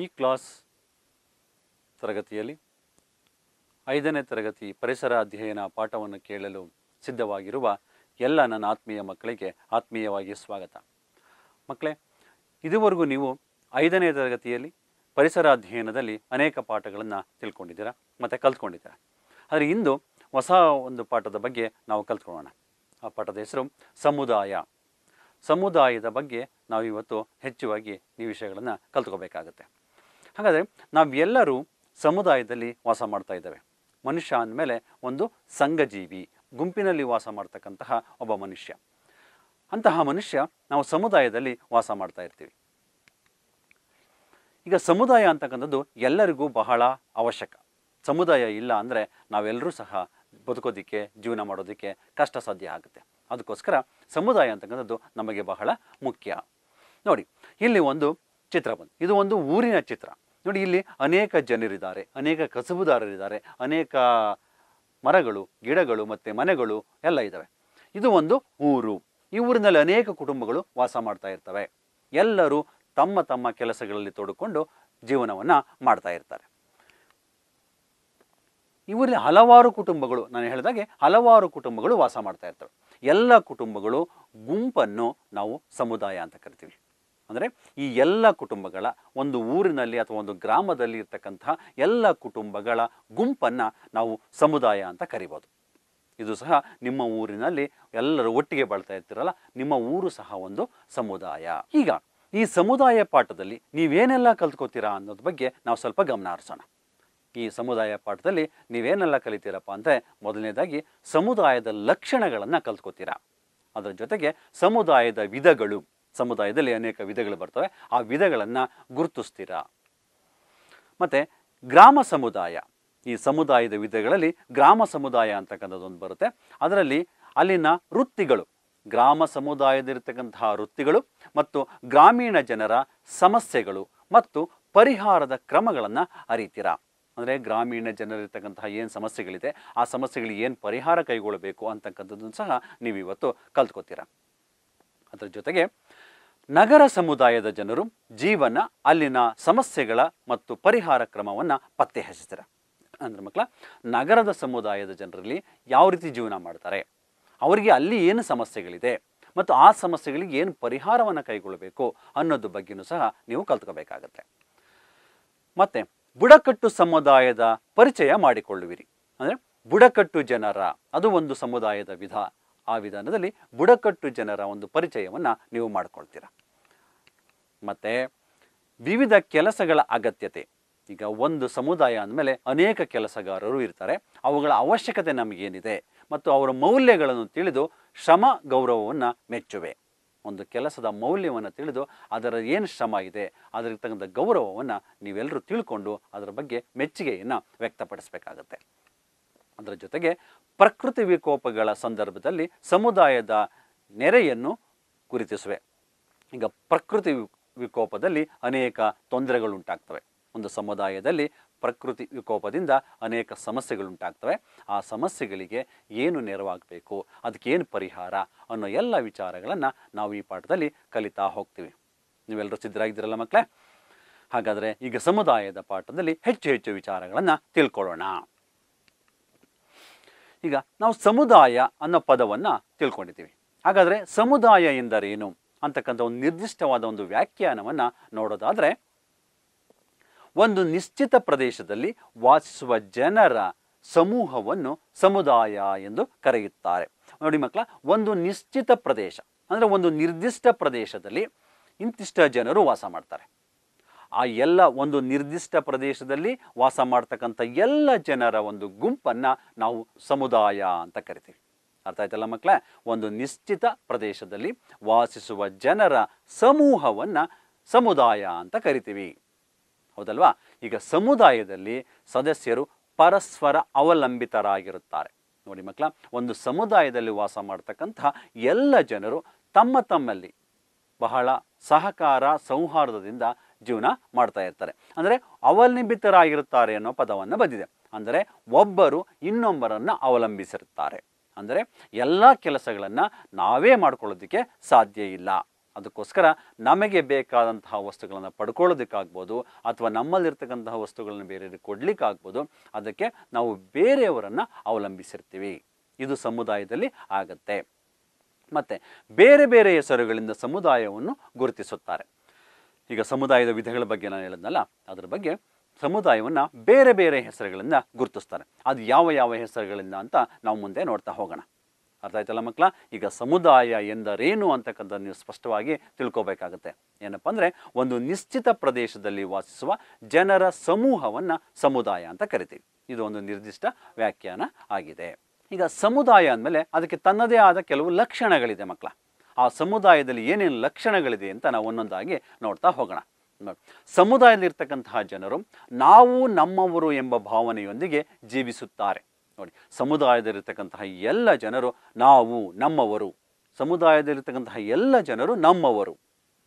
ಈ ಕ್ಲಾಸ್ ತರಗತಿಯಲ್ಲಿ ಐದನೇ ತರಗತಿ ಪರಿಸರ ಅಧ್ಯಯನ ಪಾಠವನ್ನು ಕೇಳಲು ಸಿದ್ಧವಾಗಿರುವ ಎಲ್ಲ ನನ್ನ ಆತ್ಮೀಯ ಮಕ್ಕಳಿಗೆ ಆತ್ಮೀಯವಾಗಿ ಸ್ವಾಗತ ಮಕ್ಕಳೇ ಇದುವರೆಗೂ ನೀವು ಐದನೇ ತರಗತಿಯಲ್ಲಿ ಪರಿಸರ ಅಧ್ಯಯನದಲ್ಲಿ ಅನೇಕ ಪಾಠಗಳನ್ನು ತಿಳ್ಕೊಂಡಿದ್ದೀರಾ ಮತ್ತು ಕಲ್ತ್ಕೊಂಡಿದ್ದೀರಾ ಆದರೆ ಇಂದು ಹೊಸ ಒಂದು ಪಾಠದ ಬಗ್ಗೆ ನಾವು ಕಲ್ತ್ಕೊಳ್ಳೋಣ ಆ ಪಾಠದ ಹೆಸರು ಸಮುದಾಯ ಸಮುದಾಯದ ಬಗ್ಗೆ ನಾವು ಇವತ್ತು ಹೆಚ್ಚುವಾಗಿ ಈ ವಿಷಯಗಳನ್ನು ಕಲ್ತ್ಕೋಬೇಕಾಗುತ್ತೆ ಹಾಗಾದರೆ ನಾವೆಲ್ಲರೂ ಸಮುದಾಯದಲ್ಲಿ ವಾಸ ಮಾಡ್ತಾ ಇದ್ದೇವೆ ಮನುಷ್ಯ ಅಂದಮೇಲೆ ಒಂದು ಸಂಘಜೀವಿ ಗುಂಪಿನಲ್ಲಿ ವಾಸ ಮಾಡ್ತಕ್ಕಂತಹ ಒಬ್ಬ ಮನುಷ್ಯ ಅಂತಹ ಮನುಷ್ಯ ನಾವು ಸಮುದಾಯದಲ್ಲಿ ವಾಸ ಮಾಡ್ತಾ ಇರ್ತೀವಿ ಈಗ ಸಮುದಾಯ ಅಂತಕ್ಕಂಥದ್ದು ಎಲ್ಲರಿಗೂ ಬಹಳ ಅವಶ್ಯಕ ಸಮುದಾಯ ಇಲ್ಲ ಅಂದರೆ ನಾವೆಲ್ಲರೂ ಸಹ ಬದುಕೋದಿಕ್ಕೆ ಜೀವನ ಮಾಡೋದಕ್ಕೆ ಕಷ್ಟ ಸಾಧ್ಯ ಆಗುತ್ತೆ ಅದಕ್ಕೋಸ್ಕರ ಸಮುದಾಯ ಅಂತಕ್ಕಂಥದ್ದು ನಮಗೆ ಬಹಳ ಮುಖ್ಯ ನೋಡಿ ಇಲ್ಲಿ ಒಂದು ಚಿತ್ರ ಬಂದು ಇದು ಒಂದು ಊರಿನ ಚಿತ್ರ ನೋಡಿ ಇಲ್ಲಿ ಅನೇಕ ಜನರಿದ್ದಾರೆ ಅನೇಕ ಕಸಬುದಾರರಿದ್ದಾರೆ ಅನೇಕ ಮರಗಳು ಗಿಡಗಳು ಮತ್ತು ಮನೆಗಳು ಎಲ್ಲ ಇದ್ದಾವೆ ಇದು ಒಂದು ಊರು ಈ ಊರಿನಲ್ಲಿ ಅನೇಕ ಕುಟುಂಬಗಳು ವಾಸ ಮಾಡ್ತಾ ಇರ್ತವೆ ಎಲ್ಲರೂ ತಮ್ಮ ತಮ್ಮ ಕೆಲಸಗಳಲ್ಲಿ ತೊಡಕೊಂಡು ಜೀವನವನ್ನು ಮಾಡ್ತಾ ಇರ್ತಾರೆ ಇವರಲ್ಲಿ ಹಲವಾರು ಕುಟುಂಬಗಳು ನಾನು ಹೇಳಿದಾಗೆ ಹಲವಾರು ಕುಟುಂಬಗಳು ವಾಸ ಮಾಡ್ತಾ ಇರ್ತವೆ ಎಲ್ಲ ಕುಟುಂಬಗಳು ಗುಂಪನ್ನು ನಾವು ಸಮುದಾಯ ಅಂತ ಕರಿತೀವಿ ಅಂದರೆ ಈ ಎಲ್ಲ ಕುಟುಂಬಗಳ ಒಂದು ಊರಿನಲ್ಲಿ ಅಥವಾ ಒಂದು ಗ್ರಾಮದಲ್ಲಿ ಇರ್ತಕ್ಕಂತಹ ಎಲ್ಲ ಕುಟುಂಬಗಳ ಗುಂಪನ್ನು ನಾವು ಸಮುದಾಯ ಅಂತ ಕರಿಬೋದು ಇದು ಸಹ ನಿಮ್ಮ ಊರಿನಲ್ಲಿ ಎಲ್ಲರೂ ಒಟ್ಟಿಗೆ ಬಾಳ್ತಾ ಇರ್ತಿರಲ್ಲ ನಿಮ್ಮ ಊರು ಸಹ ಒಂದು ಸಮುದಾಯ ಈಗ ಈ ಸಮುದಾಯ ಪಾಠದಲ್ಲಿ ನೀವೇನೆಲ್ಲ ಕಲ್ತ್ಕೋತೀರಾ ಅನ್ನೋದ್ರ ಬಗ್ಗೆ ನಾವು ಸ್ವಲ್ಪ ಗಮನ ಹರಿಸೋಣ ಈ ಸಮುದಾಯ ಪಾಠದಲ್ಲಿ ನೀವೇನೆಲ್ಲ ಕಲಿತೀರಪ್ಪ ಅಂದರೆ ಮೊದಲನೇದಾಗಿ ಸಮುದಾಯದ ಲಕ್ಷಣಗಳನ್ನು ಕಲ್ತ್ಕೋತೀರಾ ಅದರ ಜೊತೆಗೆ ಸಮುದಾಯದ ವಿಧಗಳು ಸಮುದಾಯದಲ್ಲಿ ಅನೇಕ ವಿಧಗಳು ಬರ್ತವೆ ಆ ವಿಧಗಳನ್ನು ಗುರುತಿಸ್ತೀರಾ ಮತ್ತು ಗ್ರಾಮ ಸಮುದಾಯ ಈ ಸಮುದಾಯದ ವಿಧಗಳಲ್ಲಿ ಗ್ರಾಮ ಸಮುದಾಯ ಅಂತಕ್ಕಂಥದ್ದು ಒಂದು ಬರುತ್ತೆ ಅದರಲ್ಲಿ ಅಲ್ಲಿನ ವೃತ್ತಿಗಳು ಗ್ರಾಮ ಸಮುದಾಯದಲ್ಲಿರ್ತಕ್ಕಂತಹ ವೃತ್ತಿಗಳು ಮತ್ತು ಗ್ರಾಮೀಣ ಜನರ ಸಮಸ್ಯೆಗಳು ಮತ್ತು ಪರಿಹಾರದ ಕ್ರಮಗಳನ್ನು ಅರಿತೀರ ಅಂದರೆ ಗ್ರಾಮೀಣ ಜನರಿರ್ತಕ್ಕಂತಹ ಏನು ಸಮಸ್ಯೆಗಳಿದೆ ಆ ಸಮಸ್ಯೆಗಳಿಗೆ ಏನು ಪರಿಹಾರ ಕೈಗೊಳ್ಳಬೇಕು ಅಂತಕ್ಕಂಥದ್ದನ್ನು ಸಹ ನೀವು ಇವತ್ತು ಕಲ್ತ್ಕೋತೀರ ಅದರ ಜೊತೆಗೆ ನಗರ ಸಮುದಾಯದ ಜನರು ಜೀವನ ಅಲ್ಲಿನ ಸಮಸ್ಯೆಗಳ ಮತ್ತು ಪರಿಹಾರ ಕ್ರಮವನ್ನು ಪತ್ತೆ ಹಚ್ತಾರೆ ಅಂದ್ರೆ ಮಕ್ಕಳ ನಗರದ ಸಮುದಾಯದ ಜನರಲ್ಲಿ ಯಾವ ರೀತಿ ಜೀವನ ಮಾಡ್ತಾರೆ ಅವರಿಗೆ ಅಲ್ಲಿ ಏನು ಸಮಸ್ಯೆಗಳಿದೆ ಮತ್ತು ಆ ಸಮಸ್ಯೆಗಳಿಗೆ ಏನು ಪರಿಹಾರವನ್ನು ಕೈಗೊಳ್ಳಬೇಕು ಅನ್ನೋದು ಬಗ್ಗೆಯೂ ಸಹ ನೀವು ಕಲ್ತ್ಕೋಬೇಕಾಗತ್ತೆ ಮತ್ತೆ ಬುಡಕಟ್ಟು ಸಮುದಾಯದ ಪರಿಚಯ ಮಾಡಿಕೊಳ್ಳುವಿರಿ ಅಂದರೆ ಬುಡಕಟ್ಟು ಜನರ ಅದು ಒಂದು ಸಮುದಾಯದ ವಿಧ ಆ ವಿಧಾನದಲ್ಲಿ ಬುಡಕಟ್ಟು ಜನರ ಒಂದು ಪರಿಚಯವನ್ನು ನೀವು ಮಾಡ್ಕೊಳ್ತೀರಾ ಮತ್ತು ವಿವಿಧ ಕೆಲಸಗಳ ಅಗತ್ಯತೆ ಈಗ ಒಂದು ಸಮುದಾಯ ಅಂದಮೇಲೆ ಅನೇಕ ಕೆಲಸಗಾರರು ಇರ್ತಾರೆ ಅವುಗಳ ಅವಶ್ಯಕತೆ ನಮಗೇನಿದೆ ಮತ್ತು ಅವರ ಮೌಲ್ಯಗಳನ್ನು ತಿಳಿದು ಶ್ರಮ ಗೌರವವನ್ನು ಮೆಚ್ಚುವೆ ಒಂದು ಕೆಲಸದ ಮೌಲ್ಯವನ್ನು ತಿಳಿದು ಅದರ ಏನು ಶ್ರಮ ಇದೆ ಅದರ ತಕ್ಕಂಥ ಗೌರವವನ್ನು ನೀವೆಲ್ಲರೂ ತಿಳ್ಕೊಂಡು ಅದರ ಬಗ್ಗೆ ಮೆಚ್ಚುಗೆಯನ್ನು ವ್ಯಕ್ತಪಡಿಸಬೇಕಾಗತ್ತೆ ಅದರ ಜೊತೆಗೆ ಪ್ರಕೃತಿ ವಿಕೋಪಗಳ ಸಂದರ್ಭದಲ್ಲಿ ಸಮುದಾಯದ ನೆರೆಯನ್ನು ಗುರುತಿಸುವೆ ಈಗ ಪ್ರಕೃತಿ ವಿಕೋಪದಲ್ಲಿ ಅನೇಕ ತೊಂದರೆಗಳುಂಟಾಗ್ತವೆ ಒಂದು ಸಮುದಾಯದಲ್ಲಿ ಪ್ರಕೃತಿ ವಿಕೋಪದಿಂದ ಅನೇಕ ಸಮಸ್ಯೆಗಳುಂಟಾಗ್ತವೆ ಆ ಸಮಸ್ಯೆಗಳಿಗೆ ಏನು ನೆರವಾಗಬೇಕು ಅದಕ್ಕೇನು ಪರಿಹಾರ ಅನ್ನೋ ಎಲ್ಲ ವಿಚಾರಗಳನ್ನು ನಾವು ಈ ಪಾಠದಲ್ಲಿ ಕಲಿತಾ ಹೋಗ್ತೀವಿ ನೀವೆಲ್ಲರೂ ಸಿದ್ಧರಾಗಿದ್ದೀರಲ್ಲ ಮಕ್ಕಳೇ ಹಾಗಾದರೆ ಈಗ ಸಮುದಾಯದ ಪಾಠದಲ್ಲಿ ಹೆಚ್ಚು ಹೆಚ್ಚು ವಿಚಾರಗಳನ್ನು ತಿಳ್ಕೊಳ್ಳೋಣ ಈಗ ನಾವು ಸಮುದಾಯ ಅನ್ನೋ ಪದವನ್ನು ತಿಳ್ಕೊಂಡಿದ್ದೀವಿ ಹಾಗಾದರೆ ಸಮುದಾಯ ಎಂದರೇನು ಅಂತಕ್ಕಂಥ ಒಂದು ನಿರ್ದಿಷ್ಟವಾದ ಒಂದು ವ್ಯಾಖ್ಯಾನವನ್ನು ನೋಡೋದಾದರೆ ಒಂದು ನಿಶ್ಚಿತ ಪ್ರದೇಶದಲ್ಲಿ ವಾಸಿಸುವ ಜನರ ಸಮೂಹವನ್ನು ಸಮುದಾಯ ಎಂದು ಕರೆಯುತ್ತಾರೆ ನೋಡಿ ಮಕ್ಕಳ ಒಂದು ನಿಶ್ಚಿತ ಪ್ರದೇಶ ಅಂದರೆ ಒಂದು ನಿರ್ದಿಷ್ಟ ಪ್ರದೇಶದಲ್ಲಿ ಇಂತಿಷ್ಟ ಜನರು ವಾಸ ಮಾಡ್ತಾರೆ ಆ ಎಲ್ಲ ಒಂದು ನಿರ್ದಿಷ್ಟ ಪ್ರದೇಶದಲ್ಲಿ ವಾಸ ಮಾಡ್ತಕ್ಕಂಥ ಎಲ್ಲ ಜನರ ಒಂದು ಗುಂಪನ್ನು ನಾವು ಸಮುದಾಯ ಅಂತ ಕರಿತೀವಿ ಅರ್ಥ ಆಯ್ತಲ್ಲ ಮಕ್ಕಳೇ ಒಂದು ನಿಶ್ಚಿತ ಪ್ರದೇಶದಲ್ಲಿ ವಾಸಿಸುವ ಜನರ ಸಮೂಹವನ್ನು ಸಮುದಾಯ ಅಂತ ಕರಿತೀವಿ ಹೌದಲ್ವಾ ಈಗ ಸಮುದಾಯದಲ್ಲಿ ಸದಸ್ಯರು ಪರಸ್ಪರ ಅವಲಂಬಿತರಾಗಿರುತ್ತಾರೆ ನೋಡಿ ಮಕ್ಕಳ ಒಂದು ಸಮುದಾಯದಲ್ಲಿ ವಾಸ ಮಾಡ್ತಕ್ಕಂತಹ ಎಲ್ಲ ಜನರು ತಮ್ಮ ತಮ್ಮಲ್ಲಿ ಬಹಳ ಸಹಕಾರ ಸೌಹಾರ್ದದಿಂದ ಜೀವನ ಮಾಡ್ತಾ ಇರ್ತಾರೆ ಅಂದರೆ ಅವಲಂಬಿತರಾಗಿರುತ್ತಾರೆ ಅನ್ನೋ ಪದವನ್ನು ಬಂದಿದೆ ಅಂದರೆ ಒಬ್ಬರು ಇನ್ನೊಬ್ಬರನ್ನು ಅವಲಂಬಿಸಿರುತ್ತಾರೆ ಅಂದರೆ ಎಲ್ಲ ಕೆಲಸಗಳನ್ನು ನಾವೇ ಮಾಡ್ಕೊಳ್ಳೋದಕ್ಕೆ ಸಾಧ್ಯ ಇಲ್ಲ ಅದಕ್ಕೋಸ್ಕರ ನಮಗೆ ಬೇಕಾದಂತಹ ವಸ್ತುಗಳನ್ನು ಪಡ್ಕೊಳ್ಳೋದಕ್ಕಾಗ್ಬೋದು ಅಥವಾ ನಮ್ಮಲ್ಲಿರ್ತಕ್ಕಂತಹ ವಸ್ತುಗಳನ್ನು ಬೇರೆಯವ್ರಿಗೆ ಕೊಡಲಿಕ್ಕಾಗ್ಬೋದು ಅದಕ್ಕೆ ನಾವು ಬೇರೆಯವರನ್ನು ಅವಲಂಬಿಸಿರ್ತೀವಿ ಇದು ಸಮುದಾಯದಲ್ಲಿ ಆಗತ್ತೆ ಮತ್ತು ಬೇರೆ ಬೇರೆ ಹೆಸರುಗಳಿಂದ ಸಮುದಾಯವನ್ನು ಗುರುತಿಸುತ್ತಾರೆ ಈಗ ಸಮುದಾಯದ ವಿಧಗಳ ಬಗ್ಗೆ ನಾನು ಹೇಳಿದ್ನಲ್ಲ ಅದರ ಬಗ್ಗೆ ಸಮುದಾಯವನ್ನು ಬೇರೆ ಬೇರೆ ಹೆಸರುಗಳಿಂದ ಗುರುತಿಸ್ತಾರೆ ಅದು ಯಾವ ಯಾವ ಹೆಸರುಗಳಿಂದ ಅಂತ ನಾವು ಮುಂದೆ ನೋಡ್ತಾ ಹೋಗೋಣ ಅರ್ಥ ಆಯ್ತಲ್ಲ ಮಕ್ಕಳ ಈಗ ಸಮುದಾಯ ಎಂದರೇನು ಅಂತಕ್ಕಂಥದ್ದು ನೀವು ಸ್ಪಷ್ಟವಾಗಿ ತಿಳ್ಕೋಬೇಕಾಗುತ್ತೆ ಏನಪ್ಪ ಅಂದರೆ ಒಂದು ನಿಶ್ಚಿತ ಪ್ರದೇಶದಲ್ಲಿ ವಾಸಿಸುವ ಜನರ ಸಮೂಹವನ್ನು ಸಮುದಾಯ ಅಂತ ಕರಿತೀವಿ ಇದು ಒಂದು ನಿರ್ದಿಷ್ಟ ವ್ಯಾಖ್ಯಾನ ಆಗಿದೆ ಈಗ ಸಮುದಾಯ ಅಂದಮೇಲೆ ಅದಕ್ಕೆ ತನ್ನದೇ ಆದ ಕೆಲವು ಲಕ್ಷಣಗಳಿದೆ ಮಕ್ಕಳ ಆ ಸಮುದಾಯದಲ್ಲಿ ಏನೇನು ಲಕ್ಷಣಗಳಿದೆ ಅಂತ ನಾವು ಒಂದೊಂದಾಗಿ ನೋಡ್ತಾ ಹೋಗೋಣ ಸಮುದಾಯದಲ್ಲಿರ್ತಕ್ಕಂತಹ ಜನರು ನಾವು ನಮ್ಮವರು ಎಂಬ ಭಾವನೆಯೊಂದಿಗೆ ಜೀವಿಸುತ್ತಾರೆ ನೋಡಿ ಸಮುದಾಯದಲ್ಲಿರ್ತಕ್ಕಂತಹ ಎಲ್ಲ ಜನರು ನಾವು ನಮ್ಮವರು ಸಮುದಾಯದಲ್ಲಿರ್ತಕ್ಕಂತಹ ಎಲ್ಲ ಜನರು ನಮ್ಮವರು